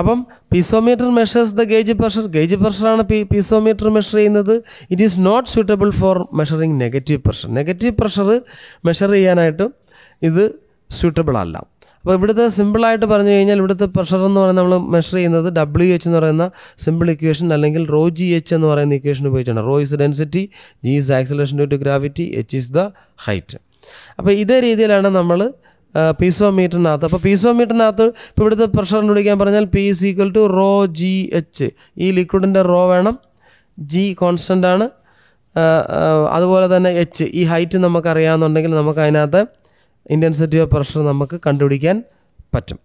A: അപ്പം piezometer measures the gauge pressure gauge പ്രഷറാണ് പി പീസോമീറ്റർ മെഷർ ചെയ്യുന്നത് it is not suitable for measuring negative pressure negative pressure measure ചെയ്യാനായിട്ടും ഇത് സ്യൂട്ടബിൾ അല്ല അപ്പോൾ ഇവിടുത്തെ സിമ്പിളായിട്ട് പറഞ്ഞു കഴിഞ്ഞാൽ ഇവിടുത്തെ പ്രഷർ എന്ന് പറയുന്നത് നമ്മൾ മെഷർ ചെയ്യുന്നത് ഡബ്ല്യു എച്ച് എന്ന് പറയുന്ന സിമ്പിൾ ഇക്വേഷൻ അല്ലെങ്കിൽ റോ ജി എച്ച് എന്ന് പറയുന്ന ഇക്വേഷൻ ഉപയോഗിച്ചാണ് rho is density G is acceleration due to gravity H is the height അപ്പോൾ ഇതേ രീതിയിലാണ് നമ്മൾ പീസോ മീറ്ററിനകത്ത് അപ്പോൾ പീസോ മീറ്ററിനകത്ത് ഇപ്പോൾ ഇവിടുത്തെ പ്രഷർ കണ്ടുപിടിക്കാൻ പറഞ്ഞാൽ P is equal to rho G H ഈ ലിക്വിഡിൻ്റെ റോ വേണം ജി കോൺസ്റ്റൻ്റ് ആണ് അതുപോലെ തന്നെ എച്ച് ഈ ഹൈറ്റ് നമുക്കറിയാമെന്നുണ്ടെങ്കിൽ നമുക്ക് അതിനകത്ത് ഇൻറ്റൻസിറ്റി ഓഫ് പ്രഷർ നമുക്ക് കണ്ടുപിടിക്കാൻ പറ്റും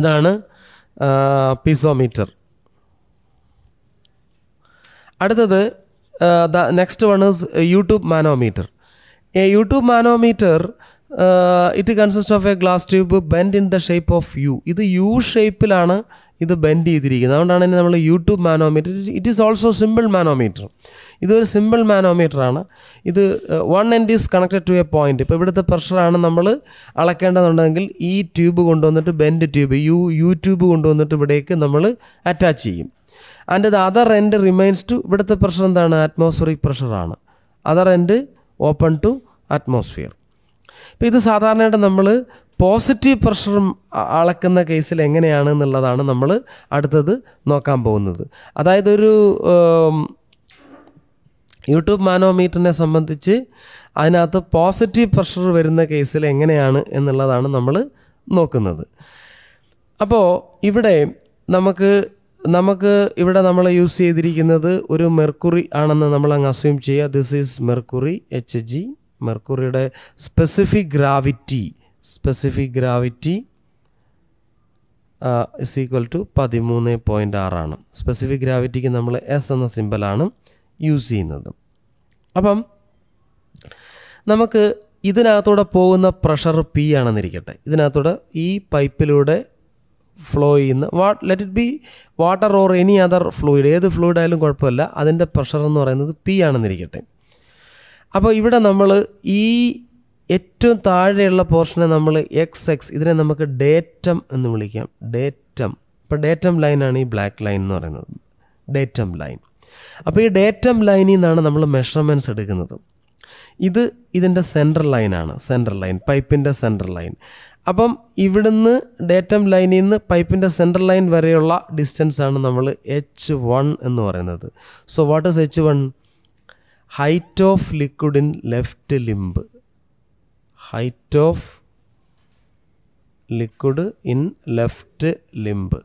A: ഇതാണ് മീറ്റർ അടുത്തത് the next one is U tube manometer a U tube manometer it consist of a glass tube bend in the shape of U ഇത് യു ഷേപ്പിലാണ് ഇത് ബെൻഡ് ചെയ്തിരിക്കുന്നത് അതുകൊണ്ടാണ് ഇനി നമ്മൾ U tube manometer it is also simple manometer ഇതൊരു simple മാനോമീറ്ററാണ് ഇത് one end is connected to a point ഇപ്പോൾ ഇവിടുത്തെ പ്രഷറാണ് നമ്മൾ അളക്കേണ്ടതുണ്ടെങ്കിൽ ഈ ട്യൂബ് കൊണ്ടുവന്നിട്ട് ബെൻഡ് ട്യൂബ് യു യൂട്യൂബ് കൊണ്ടുവന്നിട്ട് ഇവിടേക്ക് നമ്മൾ അറ്റാച്ച് ചെയ്യും ആൻഡ് ഇത് അതർ എൻഡ് റിമൈൻസ് ടു ഇവിടുത്തെ പ്രഷർ എന്താണ് അറ്റ്മോസ്ഫിയറിക് പ്രഷറാണ് other end open to atmosphere ഇപ്പം ഇത് സാധാരണയായിട്ട് നമ്മൾ പോസിറ്റീവ് പ്രഷർ അളക്കുന്ന കേസിൽ എങ്ങനെയാണ് എന്നുള്ളതാണ് നമ്മൾ അടുത്തത് നോക്കാൻ പോകുന്നത് അതായത് ഒരു യൂട്യൂബ് മാനോമീറ്ററിനെ സംബന്ധിച്ച് അതിനകത്ത് പോസിറ്റീവ് പ്രഷർ വരുന്ന കേസിൽ എങ്ങനെയാണ് എന്നുള്ളതാണ് നമ്മൾ നോക്കുന്നത് അപ്പോൾ ഇവിടെ നമുക്ക് നമുക്ക് ഇവിടെ നമ്മൾ യൂസ് ചെയ്തിരിക്കുന്നത് ഒരു മെർക്കുറി ആണെന്ന് നമ്മൾ അങ്ങ് അസ്യൂം ചെയ്യുക this is mercury H G മെർക്കുറിയുടെ specific gravity specific gravity is equal to പതിമൂന്ന് പോയിൻ്റ് ആറാണ് സ്പെസിഫിക് ഗ്രാവിറ്റിക്ക് നമ്മൾ എസ് എന്ന സിമ്പലാണ് യൂസ് ചെയ്യുന്നത് അപ്പം നമുക്ക് ഇതിനകത്തൂടെ പോകുന്ന പ്രഷർ പി ആണെന്നിരിക്കട്ടെ ഇതിനകത്തൂടെ ഈ പൈപ്പിലൂടെ ഫ്ലോ ചെയ്യുന്ന what let it be water or any other fluid ഏത് ഫ്ലൂയിഡ് ആയാലും കുഴപ്പമില്ല അതിൻ്റെ പ്രഷർ എന്ന് പറയുന്നത് പി ആണെന്നിരിക്കട്ടെ അപ്പോൾ ഇവിടെ നമ്മൾ ഈ ഏറ്റവും താഴെയുള്ള പോർഷനെ നമ്മൾ എക്സ് എക്സ് ഇതിനെ നമുക്ക് ഡേറ്റം എന്ന് വിളിക്കാം ഡേറ്റം ഇപ്പോൾ ഡേറ്റം ലൈനാണ് ഈ ബ്ലാക്ക് ലൈൻ എന്ന് പറയുന്നത് ഡേറ്റം ലൈൻ അപ്പോൾ ഈ ഡേറ്റം ലൈനിൽ നിന്നാണ് നമ്മൾ മെഷർമെൻറ്റ്സ് എടുക്കുന്നത് ഇത് ഇതിൻ്റെ സെൻട്രൽ ലൈനാണ് സെൻട്രൽ ലൈൻ പൈപ്പിൻ്റെ സെൻട്രൽ ലൈൻ അപ്പം ഇവിടുന്ന് ഡേറ്റം ലൈനിൽ നിന്ന് പൈപ്പിൻ്റെ സെൻട്രൽ ലൈൻ വരെയുള്ള ഡിസ്റ്റൻസാണ് നമ്മൾ എച്ച് വൺ എന്ന് പറയുന്നത് so what is H one height of liquid in left limb height of liquid in left limb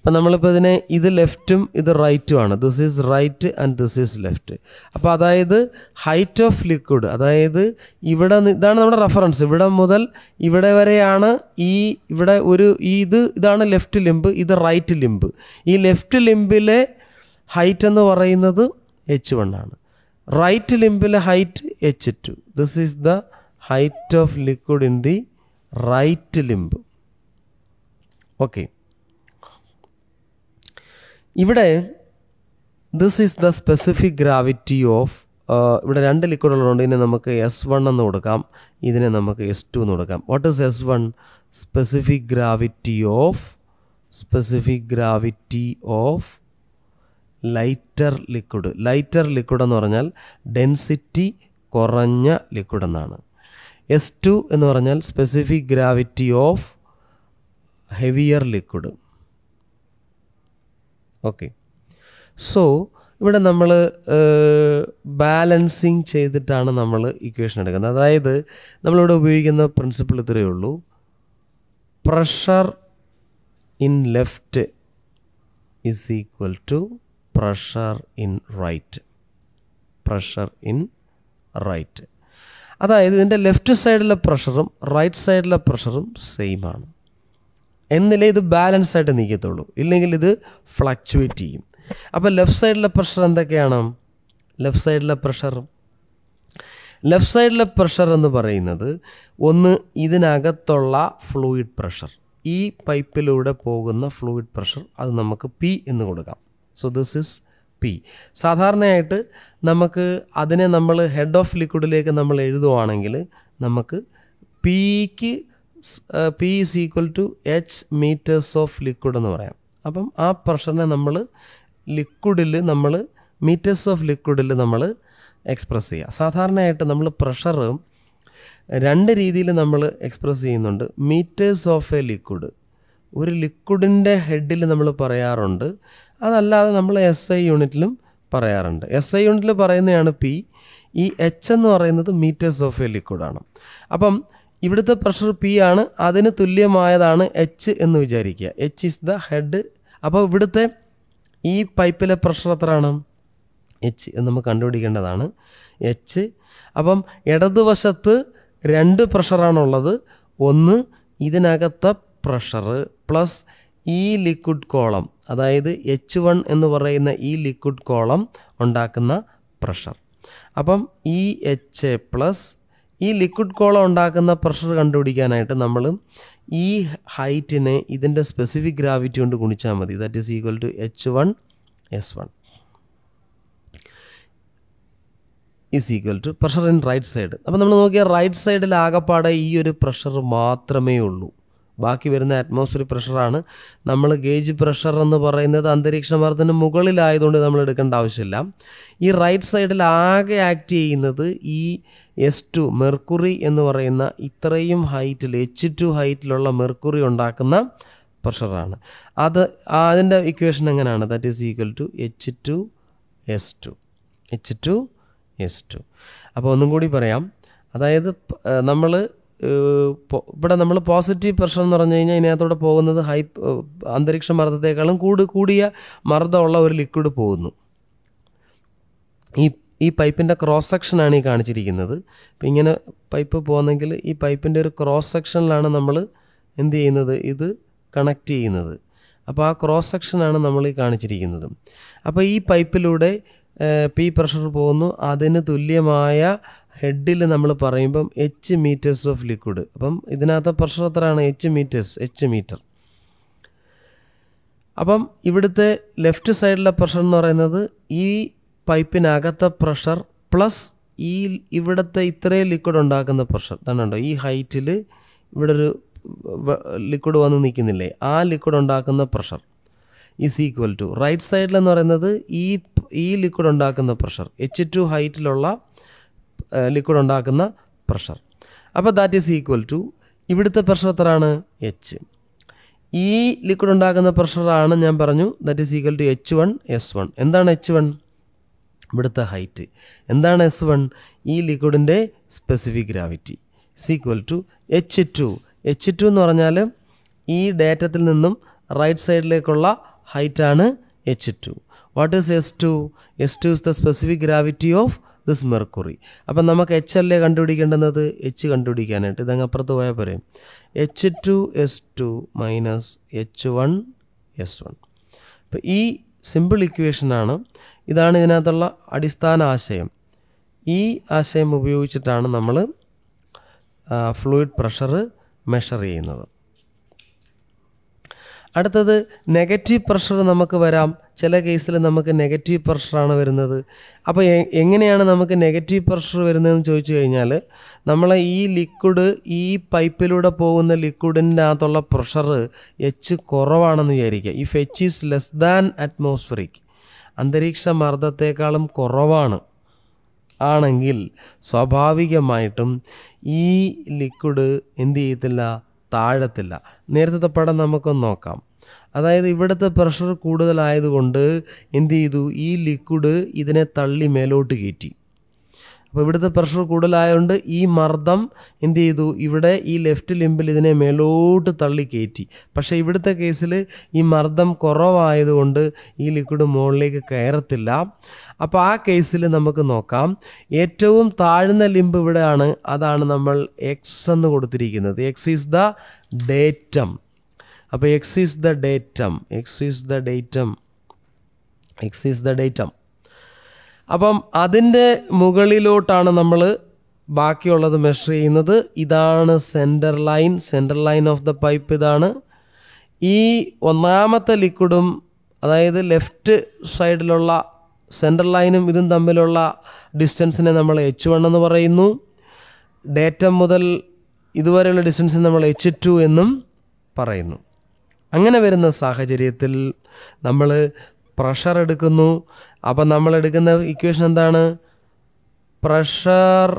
A: ഇപ്പം നമ്മളിപ്പോൾ ഇതിനെ ഇത് ലെഫ്റ്റും ഇത് റൈറ്റുമാണ് this is right and this is left അപ്പോൾ അതായത് ഹൈറ്റ് ഓഫ് ലിക്വിഡ് അതായത് ഇവിടെ ഇതാണ് നമ്മുടെ റെഫറൻസ് ഇവിടെ മുതൽ ഇവിടെ വരെയാണ് ഈ ഇവിടെ ഒരു ഈ ഇത് ഇതാണ് ലെഫ്റ്റ് ലിംബ് ഇത് റൈറ്റ് ലിംബ് ഈ ലെഫ്റ്റ് ലിംബിലെ ഹൈറ്റ് എന്ന് പറയുന്നത് എച്ച് വൺ ആണ് റൈറ്റ് ലിംബിലെ height H two this is the height of liquid in the right limb okay ഇവിടെ this is the specific gravity of ഇവിടെ രണ്ട് ലിക്വിഡ് ഉള്ളതുകൊണ്ട് ഇതിനെ നമുക്ക് എസ് വൺ എന്ന് കൊടുക്കാം ഇതിനെ നമുക്ക് എസ് ടു എന്ന് കൊടുക്കാം what is S one specific gravity of specific gravity of lighter liquid lighter liquid എന്ന് പറഞ്ഞാൽ ഡെൻസിറ്റി കുറഞ്ഞ ലിക്വിഡ് എന്നാണ് എസ് ടു എന്ന് പറഞ്ഞാൽ specific gravity of heavier liquid okay so ഇവിടെ നമ്മൾ ബാലൻസിങ് ചെയ്തിട്ടാണ് നമ്മൾ ഇക്വേഷൻ എടുക്കുന്നത് അതായത് നമ്മളിവിടെ ഉപയോഗിക്കുന്ന പ്രിൻസിപ്പിൾ ഇത്രയേ ഉള്ളൂ pressure in left is equal to pressure in right pressure in right അതായത് ഇതിൻ്റെ ലെഫ്റ്റ് സൈഡിലെ പ്രഷറും റൈറ്റ് സൈഡിലെ പ്രഷറും സെയിം ആണ് എന്നിലേ ഇത് ബാലൻസ് ആയിട്ട് നീക്കത്തുള്ളൂ ഇല്ലെങ്കിൽ ഇത് ഫ്ലക്ച്വേറ്റ് ചെയ്യും അപ്പോൾ ലെഫ്റ്റ് സൈഡിലെ പ്രഷർ എന്തൊക്കെയാണ് ലെഫ്റ്റ് സൈഡിലെ പ്രഷർ ലെഫ്റ്റ് സൈഡിലെ പ്രഷർ എന്ന് പറയുന്നത് ഒന്ന് ഇതിനകത്തുള്ള ഫ്ലൂയിഡ് പ്രഷർ ഈ പൈപ്പിലൂടെ പോകുന്ന ഫ്ലൂയിഡ് പ്രഷർ അത് നമുക്ക് പി എന്ന് കൊടുക്കാം സോ ദിസ് ഇസ് പി സാധാരണയായിട്ട് നമുക്ക് അതിനെ നമ്മൾ ഹെഡ് ഓഫ് ലിക്വിഡിലേക്ക് നമ്മൾ എഴുതുവാണെങ്കിൽ നമുക്ക് പിക്ക് P is equal to H metres of liquid എന്ന് പറയാം അപ്പം ആ പ്രഷറിനെ നമ്മൾ ലിക്വിഡിൽ നമ്മൾ മീറ്റേഴ്സ് ഓഫ് ലിക്വിഡിൽ നമ്മൾ എക്സ്പ്രസ് ചെയ്യുക സാധാരണയായിട്ട് നമ്മൾ പ്രഷർ രണ്ട് രീതിയിൽ നമ്മൾ എക്സ്പ്രസ് ചെയ്യുന്നുണ്ട് മീറ്റേഴ്സ് ഓഫ് എ ലിക്വിഡ് ഒരു ലിക്വിഡിൻ്റെ ഹെഡിൽ നമ്മൾ പറയാറുണ്ട് അതല്ലാതെ നമ്മൾ എസ് ഐ യൂണിറ്റിലും പറയാറുണ്ട് എസ് ഐ യൂണിറ്റിൽ പറയുന്നതാണ് പി ഈ എച്ച് എന്ന് പറയുന്നത് മീറ്റേഴ്സ് ഓഫ് എ ലിക്വിഡാണ് അപ്പം ഇവിടുത്തെ പ്രഷർ പി ആണ് അതിന് തുല്യമായതാണ് എച്ച് എന്ന് വിചാരിക്കുക എച്ച് ഇസ് ദ ഹെഡ് അപ്പോൾ ഇവിടുത്തെ ഈ പൈപ്പിലെ പ്രഷർ എത്രയാണ് എച്ച് എന്ന് നമുക്ക് കണ്ടുപിടിക്കേണ്ടതാണ് എച്ച് അപ്പം ഇടതുവശത്ത് രണ്ട് പ്രഷറാണുള്ളത് ഒന്ന് ഇതിനകത്തെ പ്രഷർ പ്ലസ് ഈ ലിക്വിഡ് കോളം അതായത് എച്ച് വൺ എന്ന് പറയുന്ന ഈ ലിക്വിഡ് കോളം ഉണ്ടാക്കുന്ന പ്രഷർ അപ്പം ഈ എച്ച് പ്ലസ് ഈ ലിക്വിഡ് കോളം ഉണ്ടാക്കുന്ന പ്രഷർ കണ്ടുപിടിക്കാനായിട്ട് നമ്മൾ ഈ ഹൈറ്റിനെ ഇതിൻ്റെ സ്പെസിഫിക് ഗ്രാവിറ്റി കൊണ്ട് ഗുണിച്ചാൽ മതി that is equal to H one S one is equal to pressure in right side അപ്പം നമ്മൾ നോക്കിയാൽ റൈറ്റ് സൈഡിൽ ആകെപ്പാടെ ഈ ഒരു പ്രഷർ മാത്രമേ ഉള്ളൂ ബാക്കി വരുന്ന അറ്റ്മോസ്ഫിയർ പ്രഷറാണ് നമ്മൾ ഗേജ് പ്രഷർ എന്ന് പറയുന്നത് അന്തരീക്ഷ മർദ്ദത്തിന് മുകളിലായതുകൊണ്ട് നമ്മൾ എടുക്കേണ്ട ആവശ്യമില്ല ഈ റൈറ്റ് സൈഡിൽ ആകെ ആക്ട് ചെയ്യുന്നത് ഈ എസ് ടു മെർക്കുറി എന്ന് പറയുന്ന ഇത്രയും ഹൈറ്റിൽ എച്ച് ടു ഹൈറ്റിലുള്ള മെർക്കുറി ഉണ്ടാക്കുന്ന പ്രഷറാണ് അത് അതിൻ്റെ ഇക്വേഷൻ എങ്ങനെയാണ് that is equal to H two S two H two S two അപ്പോൾ ഒന്നും കൂടി പറയാം അതായത് നമ്മൾ ഇവിടെ നമ്മൾ പോസിറ്റീവ് പ്രഷർ എന്ന് പറഞ്ഞു കഴിഞ്ഞാൽ ഇതിനകത്തോടെ പോകുന്നത് ഹൈ അന്തരീക്ഷ മർദ്ദത്തെക്കാളും കൂടി കൂടിയ മർദ്ദമുള്ള ഒരു ലിക്വിഡ് പോകുന്നു ഈ ഈ പൈപ്പിൻ്റെ ക്രോസ് സെക്ഷനാണ് ഈ കാണിച്ചിരിക്കുന്നത് അപ്പം ഇങ്ങനെ പൈപ്പ് പോകുന്നെങ്കിൽ ഈ പൈപ്പിൻ്റെ ഒരു ക്രോസ് സെക്ഷനിലാണ് നമ്മൾ എന്ത് ചെയ്യുന്നത് ഇത് കണക്ട് ചെയ്യുന്നത് അപ്പോൾ ആ ക്രോസ് സെക്ഷനാണ് നമ്മൾ ഈ കാണിച്ചിരിക്കുന്നത് അപ്പോൾ ഈ പൈപ്പിലൂടെ പി പ്രഷർ പോകുന്നു അതിന് തുല്യമായ ഹെഡിൽ നമ്മൾ പറയുമ്പം എച്ച് മീറ്റേഴ്സ് ഓഫ് ലിക്വിഡ് അപ്പം ഇതിനകത്ത് പ്രഷർ എത്രയാണ് എച്ച് മീറ്റേഴ്സ് എച്ച് മീറ്റർ അപ്പം ഇവിടുത്തെ ലെഫ്റ്റ് സൈഡിലെ പ്രഷർ എന്ന് പറയുന്നത് ഈ പൈപ്പിനകത്തെ പ്രഷർ പ്ലസ് ഈ ഇവിടുത്തെ ഇത്രയും ലിക്വിഡ് ഉണ്ടാക്കുന്ന പ്രഷർ തന്നെയുണ്ടോ ഈ ഹൈറ്റിൽ ഇവിടെ ഒരു ലിക്വിഡ് വന്ന് നിൽക്കുന്നില്ലേ ആ ലിക്വിഡ് ഉണ്ടാക്കുന്ന pressure is equal to right സൈഡിലെന്ന് പറയുന്നത് ഈ ഈ ലിക്വിഡ് ഉണ്ടാക്കുന്ന പ്രഷർ എച്ച് ടു ഹൈറ്റിലുള്ള ലിക്വിഡ് ഉണ്ടാക്കുന്ന പ്രഷർ അപ്പോൾ ദാറ്റ് ഈസ് ഈക്വൽ ടു ഇവിടുത്തെ പ്രഷർ എത്രയാണ് എച്ച് ഈ ലിക്വിഡ് ഉണ്ടാക്കുന്ന പ്രഷറാണ് ഞാൻ പറഞ്ഞു that is equal to H one S one എന്താണ് എച്ച് വൺ ഇവിടുത്തെ ഹൈറ്റ് എന്താണ് എസ് വൺ ഈ ലിക്വിഡിൻ്റെ specific gravity is equal to H two H two എന്ന് പറഞ്ഞാൽ ഈ ഡേറ്റത്തിൽ നിന്നും right സൈഡിലേക്കുള്ള ഹൈറ്റാണ് H two what is S two S two is the specific gravity of this mercury അപ്പം നമുക്ക് എച്ച് അല്ലേ കണ്ടുപിടിക്കേണ്ടുന്നത് എച്ച് കണ്ടുപിടിക്കാനായിട്ട് ഇതങ്ങ് അപ്പുറത്ത് പോയാൽ പറയും H two S two minus H one S one അപ്പം ഈ സിമ്പിൾ ഇക്വേഷനാണ് ഇതാണ് ഇതിനകത്തുള്ള അടിസ്ഥാന ആശയം ഈ ആശയം ഉപയോഗിച്ചിട്ടാണ് നമ്മൾ ഫ്ലൂയിഡ് പ്രഷർ മെഷർ ചെയ്യുന്നത് അടുത്തത് നെഗറ്റീവ് പ്രഷർ നമുക്ക് വരാം ചില കേസിൽ നമുക്ക് നെഗറ്റീവ് പ്രഷറാണ് വരുന്നത് അപ്പോൾ എങ്ങനെയാണ് നമുക്ക് നെഗറ്റീവ് പ്രഷർ വരുന്നതെന്ന് ചോദിച്ചു കഴിഞ്ഞാൽ നമ്മളെ ഈ ലിക്വിഡ് ഈ പൈപ്പിലൂടെ പോകുന്ന ലിക്വിഡിൻ്റെ അകത്തുള്ള പ്രഷർ എച്ച് കുറവാണെന്ന് വിചാരിക്കുക if H is less than atmospheric അന്തരീക്ഷ മർദ്ദത്തെക്കാളും കുറവാണ് ആണെങ്കിൽ സ്വാഭാവികമായിട്ടും ഈ ലിക്വിഡ് എന്ത് ചെയ്യത്തില്ല താഴത്തില്ല നേരത്തെ പടം നമുക്കൊന്ന് നോക്കാം അതായത് ഇവിടുത്തെ പ്രഷർ കൂടുതലായതുകൊണ്ട് എന്ത് ചെയ്തു ഈ ലിക്വിഡ് ഇതിനെ തള്ളി മേലോട്ട് കയറ്റി അപ്പോൾ ഇവിടുത്തെ പ്രഷർ കൂടുതലായതുകൊണ്ട് ഈ മർദ്ദം എന്ത് ചെയ്തു ഇവിടെ ഈ ലെഫ്റ്റ് ലിമ്പിൽ ഇതിനെ മേലോട്ട് തള്ളി കയറ്റി പക്ഷേ ഇവിടുത്തെ കേസിൽ ഈ മർദ്ദം കുറവായതുകൊണ്ട് ഈ ലിക്വിഡ് മുകളിലേക്ക് കയറത്തില്ല അപ്പോൾ ആ കേസിൽ നമുക്ക് നോക്കാം ഏറ്റവും താഴ്ന്ന ലിമ്പ് ഇവിടെയാണ് അതാണ് നമ്മൾ എക്സ് എന്ന് കൊടുത്തിരിക്കുന്നത് എക്സ് ഈസ് ദ ഡേറ്റം അപ്പോൾ X is the datum X is the datum X is the datum അപ്പം അതിൻ്റെ മുകളിലോട്ടാണ് നമ്മൾ ബാക്കിയുള്ളത് മെഷർ ചെയ്യുന്നത് ഇതാണ് centre line centre line of the pipe ഇതാണ് ഈ ഒന്നാമത്തെ ലിക്വിഡും അതായത് ലെഫ്റ്റ് സൈഡിലുള്ള സെൻറ്റർ ലൈനും ഇതും തമ്മിലുള്ള ഡിസ്റ്റൻസിനെ നമ്മൾ എച്ച് വൺ എന്ന് പറയുന്നു ഡേറ്റം മുതൽ ഇതുവരെയുള്ള ഡിസ്റ്റൻസിനെ നമ്മൾ എച്ച് ടു എന്നും പറയുന്നു അങ്ങനെ വരുന്ന സാഹചര്യത്തിൽ നമ്മൾ പ്രഷർ എടുക്കുന്നു അപ്പം നമ്മൾ എടുക്കുന്ന ഇക്വേഷൻ എന്താണ് pressure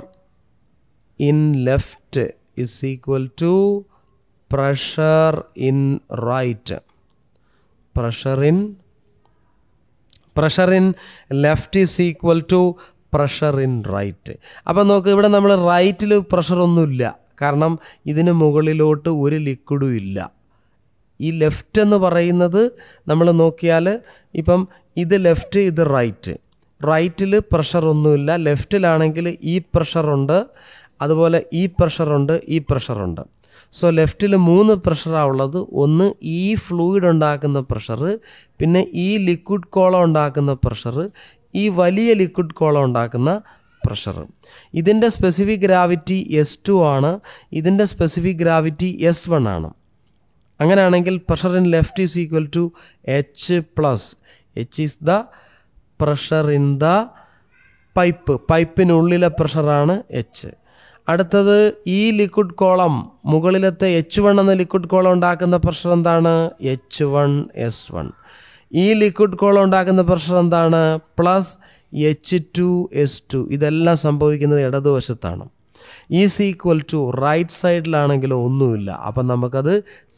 A: in left is equal to pressure in right pressure in pressure in left is equal to pressure in right അപ്പം നോക്ക് ഇവിടെ നമ്മൾ റൈറ്റിൽ പ്രഷറൊന്നുമില്ല കാരണം ഇതിന് മുകളിലോട്ട് ഒരു ലിക്വിഡും ഇല്ല ഈ ലെഫ്റ്റ് എന്ന് പറയുന്നത് നമ്മൾ നോക്കിയാൽ ഇപ്പം ഇത് ലെഫ്റ്റ് ഇത് റൈറ്റ് റൈറ്റിൽ പ്രഷറൊന്നുമില്ല ലെഫ്റ്റിലാണെങ്കിൽ ഈ പ്രഷറുണ്ട് അതുപോലെ ഈ പ്രഷറുണ്ട് ഈ പ്രഷറുണ്ട് സോ ലെഫ്റ്റിൽ മൂന്ന് പ്രഷറാണ് ഉള്ളത് ഒന്ന് ഈ ഫ്ലൂയിഡ് ഉണ്ടാക്കുന്ന പ്രഷർ പിന്നെ ഈ ലിക്വിഡ് കോളം ഉണ്ടാക്കുന്ന പ്രഷർ ഈ വലിയ ലിക്വിഡ് കോളം ഉണ്ടാക്കുന്ന പ്രഷർ ഇതിൻ്റെ സ്പെസിഫിക് ഗ്രാവിറ്റി എസ് ടു ആണ് ഇതിൻ്റെ സ്പെസിഫിക് ഗ്രാവിറ്റി എസ് വൺ ആണ് അങ്ങനെയാണെങ്കിൽ pressure in left is equal to H plus H is the pressure in the pipe പൈപ്പിനുള്ളിലെ പ്രഷറാണ് എച്ച് അടുത്തത് ഈ ലിക്വിഡ് കോളം മുകളിലത്തെ എച്ച് വൺ എന്ന ലിക്വിഡ് കോളം ഉണ്ടാക്കുന്ന പ്രഷർ എന്താണ് എച്ച് വൺ എസ് വൺ ഈ ലിക്വിഡ് കോളം ഉണ്ടാക്കുന്ന പ്രഷർ എന്താണ് plus H two S two ഇതെല്ലാം സംഭവിക്കുന്നത് ഇടതുവശത്താണ് ഈസ് ഈക്വൽ ടു റൈറ്റ് സൈഡിലാണെങ്കിലോ ഒന്നുമില്ല അപ്പം നമുക്കത്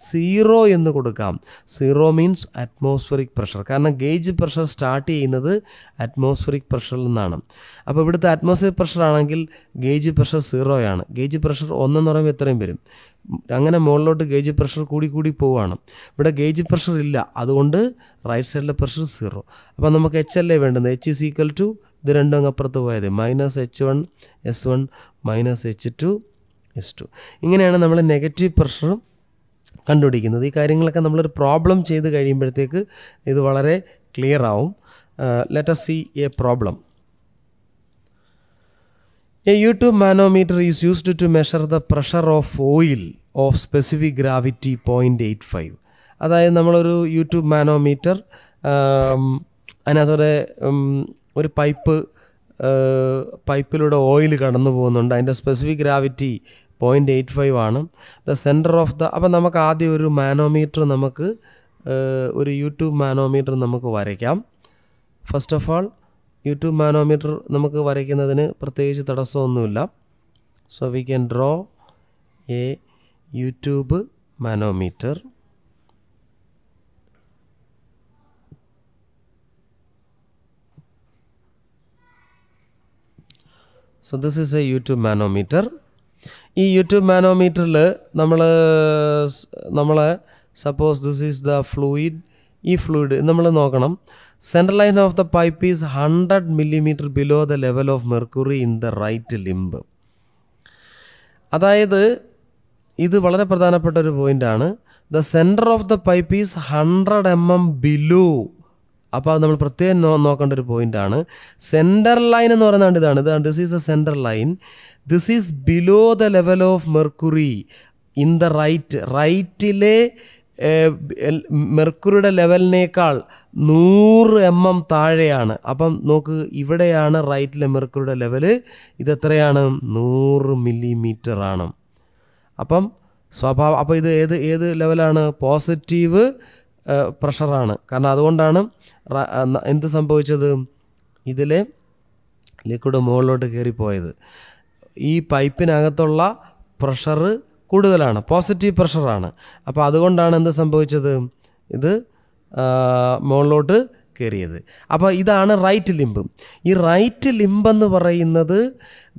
A: സീറോ എന്ന് കൊടുക്കാം സീറോ മീൻസ് അറ്റ്മോസ്ഫിറിക് പ്രഷർ കാരണം ഗേജ് പ്രഷർ സ്റ്റാർട്ട് ചെയ്യുന്നത് അറ്റ്മോസ്ഫിറിക് പ്രഷറിൽ നിന്നാണ് അപ്പോൾ ഇവിടുത്തെ അറ്റ്മോസ്ഫിയർ പ്രഷർ ആണെങ്കിൽ ഗേജ് പ്രഷർ സീറോയാണ് ഗേജ് പ്രഷർ ഒന്നെന്ന് പറയുമ്പോൾ എത്രയും വരും അങ്ങനെ മുകളിലോട്ട് ഗേജ് പ്രഷർ കൂടി കൂടി പോവുകയാണ് ഇവിടെ ഗേജ് പ്രഷർ ഇല്ല അതുകൊണ്ട് റൈറ്റ് സൈഡിലെ പ്രഷർ സീറോ അപ്പോൾ നമുക്ക് എച്ച് അല്ലേ വേണ്ടത് എച്ച് ഇസ് ഈക്വൽ ടു ഇത് രണ്ടും അങ്ങ് അപ്പുറത്ത് പോയത് minus H one S one minus H two S two ഇങ്ങനെയാണ് നമ്മൾ നെഗറ്റീവ് പ്രഷറും കണ്ടുപിടിക്കുന്നത് ഈ കാര്യങ്ങളൊക്കെ നമ്മളൊരു പ്രോബ്ലം ചെയ്ത് കഴിയുമ്പോഴത്തേക്ക് ഇത് വളരെ ക്ലിയർ ആവും let see a problem a U tube manometer is used to measure the pressure of oil of specific gravity point eight five അതായത് നമ്മളൊരു യൂട്യൂബ് മാനോമീറ്റർ അതിനകത്തോടെ ഒരു പൈപ്പ് പൈപ്പിലൂടെ ഓയിൽ കടന്നു പോകുന്നുണ്ട് അതിൻ്റെ specific gravity point eight five ആണ് the centre of the അപ്പം നമുക്ക് ആദ്യം ഒരു മാനോമീറ്റർ നമുക്ക് ഒരു യൂട്യൂബ് മാനോമീറ്റർ നമുക്ക് വരയ്ക്കാം first of all U tube manometer നമുക്ക് വരയ്ക്കുന്നതിന് പ്രത്യേകിച്ച് തടസ്സമൊന്നുമില്ല so we can draw a U tube manometer so this is a U tube manometer ഈ യൂട്യൂബ് മാനോമീറ്ററിൽ നമ്മൾ നമ്മൾ suppose this is the fluid ഈ ഫ്ലൂയിഡ് നമ്മൾ നോക്കണം central line of the pipe is hundred millimetre below the level of mercury in the right limb അതായത് ഇത് വളരെ പ്രധാനപ്പെട്ട ഒരു പോയിൻ്റാണ് the centre of the pipe is hundred M M below അപ്പോൾ അത് നമ്മൾ പ്രത്യേകം നോ നോക്കേണ്ട ഒരു പോയിൻ്റാണ് സെൻറ്റർ ലൈൻ എന്ന് പറയുന്നത് ഇതാണ് ഇതാണ് this is a centre line this is below the level of mercury in the right റൈറ്റിലെ മെർക്കുറിയുടെ ലെവലിനേക്കാൾ നൂറ് എം എം താഴെയാണ് അപ്പം നോക്ക് ഇവിടെയാണ് റൈറ്റിലെ മെർക്കുറിയുടെ ലെവൽ ഇതെത്രയാണ് നൂറ് മില്ലിമീറ്റർ ആണ് അപ്പം സ്വഭാവം അപ്പോൾ ഇത് ഏത് ഏത് ലെവലാണ് പോസിറ്റീവ് പ്രഷറാണ് കാരണം അതുകൊണ്ടാണ് എന്ത് സംഭവിച്ചത് ഇതിലെ ലിക്വിഡ് മുകളിലോട്ട് കയറിപ്പോയത് ഈ പൈപ്പിനകത്തുള്ള പ്രഷർ കൂടുതലാണ് പോസിറ്റീവ് പ്രഷറാണ് അപ്പോൾ അതുകൊണ്ടാണ് എന്ത് സംഭവിച്ചത് ഇത് മുകളിലോട്ട് കയറിയത് അപ്പോൾ ഇതാണ് റൈറ്റ് ലിംബ് ഈ റൈറ്റ് ലിംബ് എന്ന് പറയുന്നത്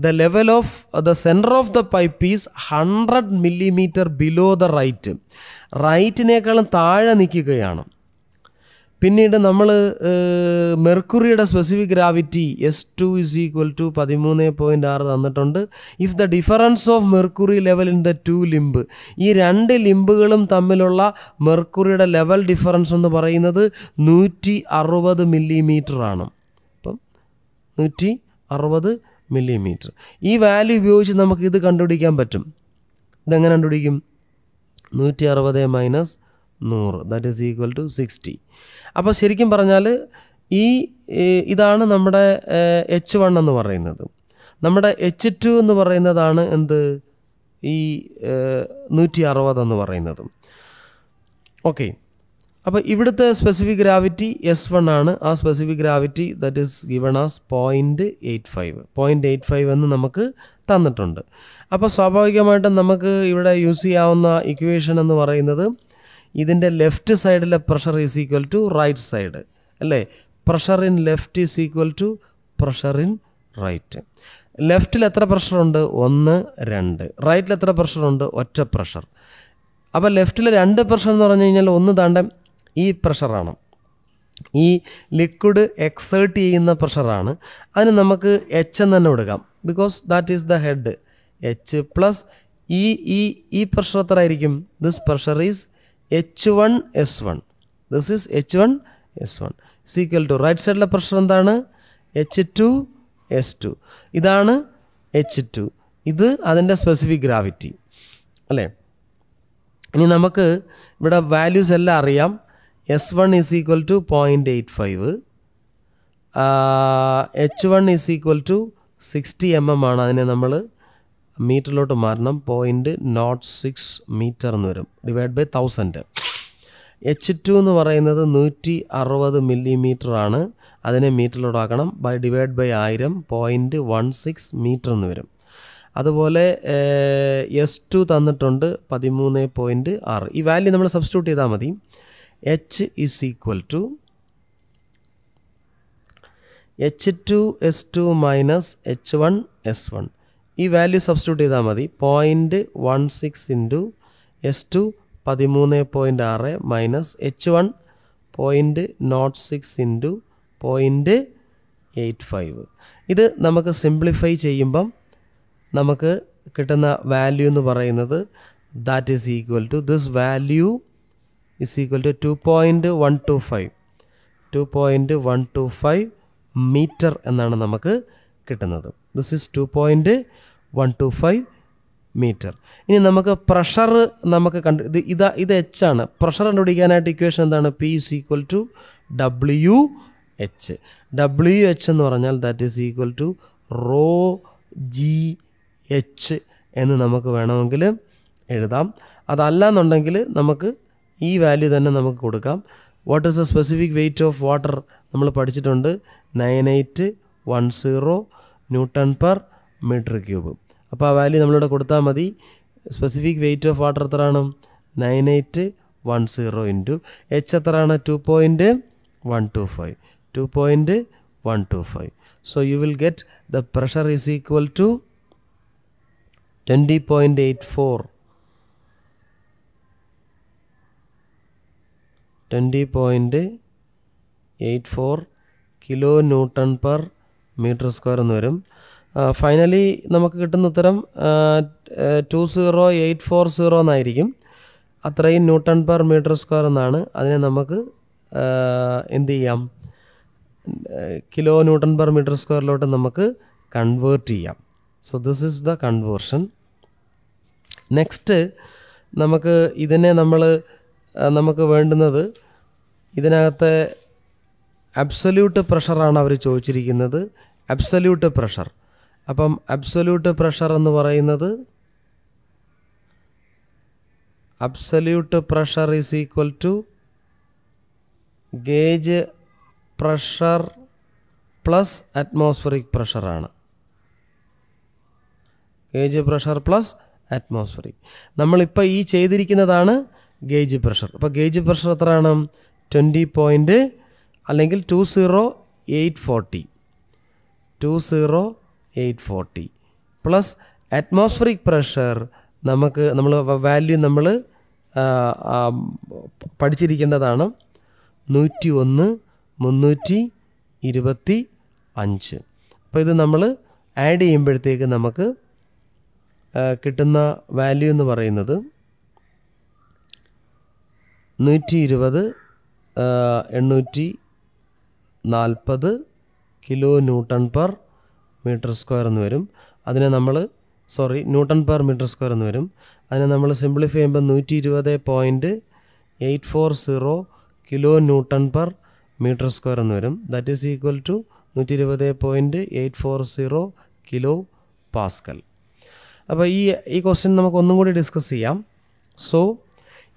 A: the level of the centre of the pipe is hundred millimetre below the right റൈറ്റിനേക്കാളും താഴെ നിൽക്കുകയാണ് പിന്നീട് നമ്മൾ മെർക്കുറിയുടെ specific gravity S two is equal to പതിമൂന്ന് പോയിൻ്റ് ആറ് തന്നിട്ടുണ്ട് if the difference of mercury level in the two limb ഈ രണ്ട് ലിംബുകളും തമ്മിലുള്ള മെർക്കുറിയുടെ ലെവൽ ഡിഫറൻസ് എന്ന് പറയുന്നത് നൂറ്റി അറുപത് മില്ലിമീറ്റർ ആണ് അപ്പം നൂറ്റി അറുപത് മില്ലിമീറ്റർ ഈ വാല്യൂ ഉപയോഗിച്ച് നമുക്ക് ഇത് കണ്ടുപിടിക്കാൻ പറ്റും ഇതെങ്ങനെ കണ്ടുപിടിക്കും നൂറ്റി അറുപത് മൈനസ് നൂറ് that is equal to sixty അപ്പോൾ ശരിക്കും പറഞ്ഞാൽ ഈ ഇതാണ് നമ്മുടെ എച്ച് വൺ എന്ന് പറയുന്നത് നമ്മുടെ എച്ച് ടു എന്ന് പറയുന്നതാണ് എന്ത് ഈ നൂറ്റി അറുപത് എന്ന് പറയുന്നത് ഓക്കെ അപ്പോൾ ഇവിടുത്തെ സ്പെസിഫിക് ഗ്രാവിറ്റി എസ് വൺ ആണ് ആ specific gravity that is given as point eight five point eight five എന്ന് നമുക്ക് തന്നിട്ടുണ്ട് അപ്പോൾ സ്വാഭാവികമായിട്ടും നമുക്ക് ഇവിടെ യൂസ് ചെയ്യാവുന്ന ഇക്വേഷൻ എന്ന് പറയുന്നത് ഇതിൻ്റെ ലെഫ്റ്റ് സൈഡിലെ pressure is equal to right side അല്ലേ pressure in left is equal to pressure in right ലെഫ്റ്റിൽ എത്ര പ്രഷറുണ്ട് ഒന്ന് രണ്ട് റൈറ്റിൽ എത്ര പ്രഷറുണ്ട് ഒറ്റ പ്രഷർ അപ്പോൾ ലെഫ്റ്റിലെ രണ്ട് പ്രഷർ എന്ന് പറഞ്ഞു കഴിഞ്ഞാൽ ഒന്ന് താണ്ട ഈ പ്രഷറാണ് ഈ ലിക്വിഡ് എക്സേർട്ട് ചെയ്യുന്ന പ്രഷറാണ് അതിന് നമുക്ക് എച്ച് എന്ന് തന്നെ കൊടുക്കാം because that is the head H plus ഈ ഈ ഈ പ്രഷർ എത്ര ആയിരിക്കും this pressure is H one one S H1S1. This is H1S1. Is equal to to right സൈഡിലെ പ്രഷർ എന്താണ് എച്ച് ടു എസ് ടു ഇതാണ് എച്ച് ടു ഇത് അതിൻ്റെ സ്പെസിഫിക് ഗ്രാവിറ്റി അല്ലേ ഇനി നമുക്ക് ഇവിടെ വാല്യൂസ് എല്ലാം അറിയാം S one is equal to point eight five H one is equal to sixty M M ആണ് അതിനെ നമ്മൾ മീറ്ററിലോട്ട് മാറണം പോയിൻറ്റ് നോട്ട് സിക്സ് മീറ്റർ എന്ന് വരും divide by thousand H two എന്ന് പറയുന്നത് നൂറ്റി അറുപത് മില്ലിമീറ്റർ ആണ് അതിനെ മീറ്ററിലോടാക്കണം ബൈ ഡിവൈഡ് ബൈ ആയിരം പോയിൻറ്റ് വൺ സിക്സ് മീറ്റർ എന്ന് വരും അതുപോലെ എസ് ടു തന്നിട്ടുണ്ട് പതിമൂന്ന് പോയിൻറ്റ് ആറ് ഈ വാല്യൂ നമ്മൾ സബ്സ്റ്റിറ്റ്യൂട്ട് ചെയ്താൽ മതി H is equal to H two S two minus H one S one ഈ വാല്യൂ സബ്സ്റ്റിറ്റ്യൂട്ട് ചെയ്താൽ മതി point one six into S two പതിമൂന്ന് പോയിൻറ്റ് ആറ് minus H one point nought six into point eight five ഇത് നമുക്ക് simplify ചെയ്യുമ്പം നമുക്ക് കിട്ടുന്ന വാല്യൂ എന്ന് പറയുന്നത് that is equal to this value is equal to two point one two five two point one two five metre എന്നാണ് നമുക്ക് കിട്ടുന്നത് this is two point one two five metre ഇനി നമുക്ക് പ്രഷർ നമുക്ക് കണ്ട് ഇത് ഇതാ ഇത് എച്ച് ആണ് പ്രഷർ കണ്ടുപിടിക്കാനായിട്ട് ഇക്വേഷൻ എന്താണ് P is equal to W H W H എന്ന് പറഞ്ഞാൽ that is equal to rho G H എന്ന് നമുക്ക് വേണമെങ്കിൽ എഴുതാം അതല്ല എന്നുണ്ടെങ്കിൽ നമുക്ക് ഈ വാല്യൂ തന്നെ നമുക്ക് കൊടുക്കാം what is a specific weight of water നമ്മൾ പഠിച്ചിട്ടുണ്ട് nine eight one zero newton per metre cube അപ്പോൾ ആ വാല്യൂ നമ്മളിവിടെ കൊടുത്താൽ മതി സ്പെസിഫിക് വെയിറ്റ് ഓഫ് വാട്ടർ എത്രയാണ് nine eight one zero into H എത്രയാണ് two point one two five two point one two five so you will get the pressure is equal to twenty point eight four twenty point eight four kilo newton per metre square എന്ന് വരും finally നമുക്ക് കിട്ടുന്ന ഉത്തരം two zero eight four zero എന്നായിരിക്കും അത്രയും newton per metre square എന്നാണ് അതിനെ നമുക്ക് എന്ത് ചെയ്യാം കിലോ ന്യൂട്ടൺ പെർ മീറ്റർ സ്ക്വയറിലോട്ട് നമുക്ക് കൺവേർട്ട് ചെയ്യാം so this is the conversion next നമുക്ക് ഇതിനെ നമ്മൾ നമുക്ക് വേണ്ടുന്നത് ഇതിനകത്തെ അബ്സല്യൂട്ട് പ്രഷറാണ് അവർ ചോദിച്ചിരിക്കുന്നത് അബ്സല്യൂട്ട് പ്രഷർ അപ്പം അബ്സല്യൂട്ട് പ്രഷർ എന്ന് പറയുന്നത് absolute pressure is equal to gauge pressure plus atmospheric പ്രഷറാണ് ഗേജ് പ്രഷർ പ്ലസ് അറ്റ്മോസ്ഫറിക് നമ്മളിപ്പോൾ ഈ ചെയ്തിരിക്കുന്നതാണ് ഗേജ് പ്രഷർ അപ്പോൾ ഗേജ് പ്രഷർ എത്രയാണ് ട്വൻറ്റി പോയിൻറ്റ് അല്ലെങ്കിൽ two zero eight forty two zero eight forty plus atmospheric pressure നമുക്ക് നമ്മൾ വാല്യൂ നമ്മൾ പഠിച്ചിരിക്കേണ്ടതാണ് നൂറ്റി ഒന്ന് മുന്നൂറ്റി ഇരുപത്തി അഞ്ച് അപ്പോൾ ഇത് നമ്മൾ ആഡ് ചെയ്യുമ്പോഴത്തേക്ക് നമുക്ക് കിട്ടുന്ന വാല്യൂ എന്ന് പറയുന്നത് നൂറ്റി ഇരുപത് എണ്ണൂറ്റി നാൽപ്പത് kilo newton per metre square എന്ന് വരും അതിനെ നമ്മൾ sorry newton per metre square എന്ന് വരും അതിനെ നമ്മൾ സിംപ്ലിഫൈ ചെയ്യുമ്പോൾ നൂറ്റി ഇരുപത് point eight four zero kilo newton per metre square എന്ന് വരും ദാറ്റ് ഈസ് ഈക്വൽ ടു നൂറ്റി ഇരുപത് point eight four zero kilo pascal അപ്പോൾ ഈ ഈ ക്വസ്റ്റ്യൻ നമുക്ക് ഒന്നും കൂടി ഡിസ്കസ് ചെയ്യാം സോ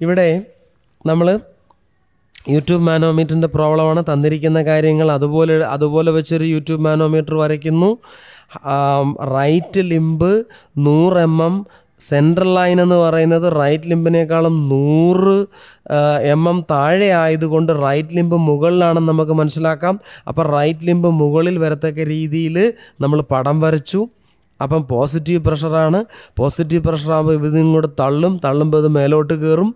A: ഇവിടെ നമ്മൾ യൂട്യൂബ് മാനോമീറ്ററിൻ്റെ പ്രോബ്ലമാണ് തന്നിരിക്കുന്ന കാര്യങ്ങൾ അതുപോലെ അതുപോലെ വെച്ചൊരു യൂട്യൂബ് മാനോമീറ്റർ വരയ്ക്കുന്നു റൈറ്റ് ലിംബ് നൂറ് എം എം സെൻട്രൽ ലൈൻ എന്ന് പറയുന്നത് റൈറ്റ് ലിംബിനേക്കാളും നൂറ് എം എം താഴെ ആയതുകൊണ്ട് റൈറ്റ് ലിംബ് മുകളിലാണെന്ന് നമുക്ക് മനസ്സിലാക്കാം അപ്പോൾ റൈറ്റ് ലിംബ് മുകളിൽ വരത്തക്ക രീതിയിൽ നമ്മൾ പടം വരച്ചു അപ്പം പോസിറ്റീവ് പ്രഷറാണ് പോസിറ്റീവ് പ്രഷറാകുമ്പോൾ ഇതിങ്ങോട്ട് തള്ളും തള്ളുമ്പോൾ ഇത് മേലോട്ട് കയറും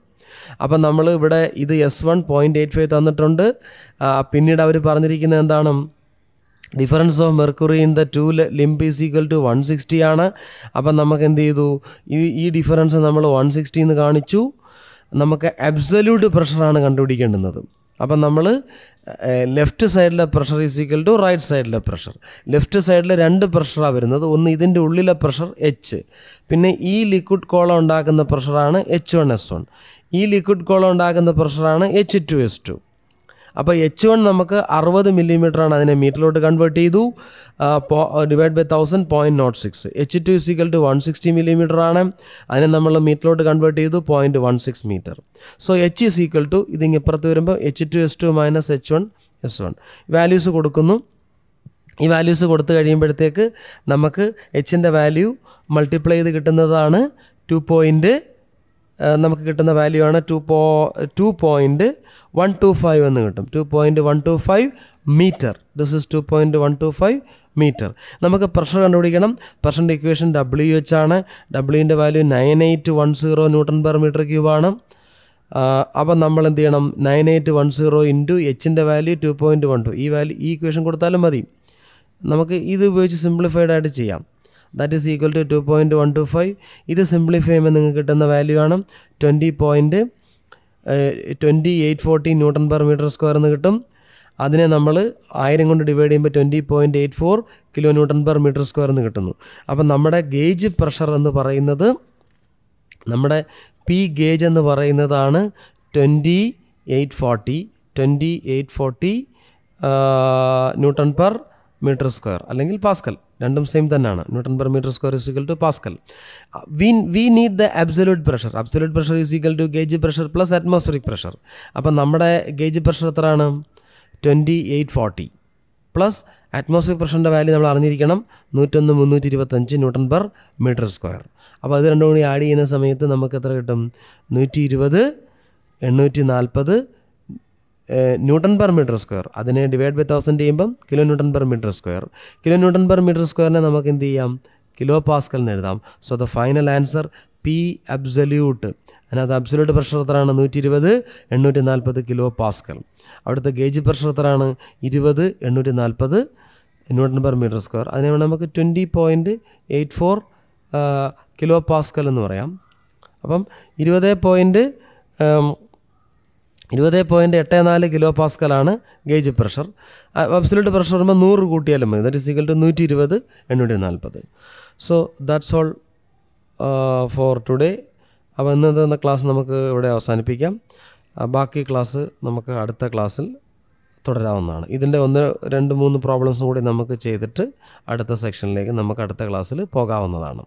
A: അപ്പം നമ്മൾ ഇവിടെ ഇത് S one point eight five തന്നിട്ടുണ്ട് പിന്നീട് അവർ പറഞ്ഞിരിക്കുന്നത് എന്താണ് difference of mercury in the two limp is equal to one sixty ആണ് അപ്പം നമുക്ക് എന്ത് ചെയ്തു ഈ ഈ ഡിഫറൻസ് നമ്മൾ വൺ സിക്സ്റ്റി എന്ന് കാണിച്ചു നമുക്ക് അബ്സല്യൂട്ട് പ്രഷറാണ് കണ്ടുപിടിക്കേണ്ടുന്നത് അപ്പം നമ്മൾ ലെഫ്റ്റ് സൈഡിലെ pressure is equal to right സൈഡിലെ പ്രഷർ ലെഫ്റ്റ് സൈഡിൽ രണ്ട് പ്രഷറാണ് വരുന്നത് ഒന്ന് ഇതിൻ്റെ ഉള്ളിലെ പ്രഷർ എച്ച് പിന്നെ ഈ ലിക്വിഡ് കോളം ഉണ്ടാക്കുന്ന പ്രഷറാണ് എച്ച് വൺ എസ് വൺ ഈ ലിക്വിഡ് കോളം ഉണ്ടാക്കുന്ന പ്രഷറാണ് എച്ച് ടു എസ് ടു അപ്പോൾ എച്ച് വൺ നമുക്ക് അറുപത് മില്ലിമീറ്റർ ആണ് അതിനെ മീറ്ററിലോട്ട് കൺവേർട്ട് ചെയ്തു divide by thousand point nought six H two is equal to one sixty millimetre ആണ് അതിനെ നമ്മൾ മീറ്ററിലോട്ട് കൺവേർട്ട് ചെയ്തു point one six metre so H is equal to ഇതിങ്ങിപ്പുറത്ത് വരുമ്പോൾ H two S two minus H one S one values കൊടുക്കുന്നു ഈ values കൊടുത്തു കഴിയുമ്പോഴത്തേക്ക് നമുക്ക് എച്ചിൻ്റെ വാല്യൂ മൾട്ടിപ്ലൈ ചെയ്ത് കിട്ടുന്നതാണ് ടു പോയിൻറ്റ് നമുക്ക് കിട്ടുന്ന വാല്യൂ ആണ് ടു പോ two point one two five എന്ന് കിട്ടും two point one two five metre this is two point one two five metre നമുക്ക് പ്രഷർ കണ്ടുപിടിക്കണം പ്രഷറിൻ്റെ ഇക്വേഷൻ ഡബ്ല്യു എച്ച് ആണ് ഡബ്ല്യുവിൻ്റെ value nine eight one zero newton per metre cube ആണ് അപ്പം നമ്മൾ എന്ത് ചെയ്യണം nine eight one zero into എച്ചിൻ്റെ value two point one two ഈ വാല്യൂ ഈ ഇക്വേഷൻ കൊടുത്താലും മതി നമുക്ക് ഇത് ഉപയോഗിച്ച് സിംപ്ലിഫൈഡ് ആയിട്ട് ചെയ്യാം that is equal to two point one two five ഇത് സിംപ്ലിഫൈ ചെയ്യുമ്പോൾ നിങ്ങൾക്ക് കിട്ടുന്ന വാല്യൂ ആണ് twenty point twenty eight forty newton per metre square എന്ന് കിട്ടും അതിനെ നമ്മൾ ആയിരം കൊണ്ട് ഡിവൈഡ് ചെയ്യുമ്പോൾ twenty point eight four kilo newton per metre square എന്ന് കിട്ടുന്നു അപ്പം നമ്മുടെ ഗേജ് പ്രഷർ എന്ന് പറയുന്നത് നമ്മുടെ പി ഗേജ് എന്ന് പറയുന്നതാണ് twenty eight forty twenty eight forty newton per metre square അല്ലെങ്കിൽ പാസ്കൽ രണ്ടും സെയിം തന്നെയാണ് newton per metre square is equal to pascal we we need the absolute pressure absolute pressure is equal to gauge pressure plus atmospheric pressure അപ്പം നമ്മുടെ gauge pressure എത്രയാണ് twenty eight forty plus atmosphere പ്രഷറിൻ്റെ value നമ്മൾ അറിഞ്ഞിരിക്കണം നൂറ്റൊന്ന് മുന്നൂറ്റി ഇരുപത്തഞ്ച് newton per metre square അപ്പോൾ അത് രണ്ടും കൂടി ആഡ് ചെയ്യുന്ന സമയത്ത് നമുക്ക് എത്ര കിട്ടും നൂറ്റി ഇരുപത് എണ്ണൂറ്റി നാൽപ്പത് ന്യൂട്ടൺ പെർ മീറ്റർ സ്ക്വയർ അതിനെ ഡിവൈഡ് ബൈ തൗസൻഡ് ചെയ്യുമ്പം kilo newton per metre square kilo newton per metre സ്ക്വയറിനെ നമുക്ക് എന്ത് ചെയ്യാം കിലോ പാസ്കൽ എന്ന് എഴുതാം so the final answer P absolute അതിനകത്ത് അബ്സല്യൂട്ട് പ്രഷർ എത്രയാണ് നൂറ്റി ഇരുപത് എണ്ണൂറ്റി നാൽപ്പത് കിലോ പാസ്കൽ അവിടുത്തെ ഗേജ് പ്രഷർ എത്രയാണ് ഇരുപത് എണ്ണൂറ്റി നാൽപ്പത് ന്യൂട്ടൺ പെർ മീറ്റർ സ്ക്വയർ അതിനെ നമുക്ക് twenty point eight four kilo pascal എന്ന് പറയാം അപ്പം ഇരുപത് പോയിൻറ്റ് ഇരുപത് പോയിൻറ്റ് എട്ട് നാല് കിലോ പാസ്കലാണ് ഗേജ് പ്രഷർ അബ്സലൂട്ട് പ്രഷർ വരുമ്പോൾ നൂറ് കൂട്ടിയാലും മതി ദറ്റ് ഇസ് ഈക്വൽ ടു നൂറ്റി ഇരുപത് എണ്ണൂറ്റി നാൽപ്പത് so that's all for today അപ്പോൾ ഇന്നത്തെ എന്ന ക്ലാസ് നമുക്ക് ഇവിടെ അവസാനിപ്പിക്കാം ബാക്കി ക്ലാസ് നമുക്ക് അടുത്ത ക്ലാസ്സിൽ തുടരാവുന്നതാണ് ഇതിൻ്റെ ഒന്ന് രണ്ട് മൂന്ന് പ്രോബ്ലംസും കൂടി നമുക്ക് ചെയ്തിട്ട് അടുത്ത സെക്ഷനിലേക്ക് നമുക്ക് അടുത്ത ക്ലാസ്സിൽ പോകാവുന്നതാണ്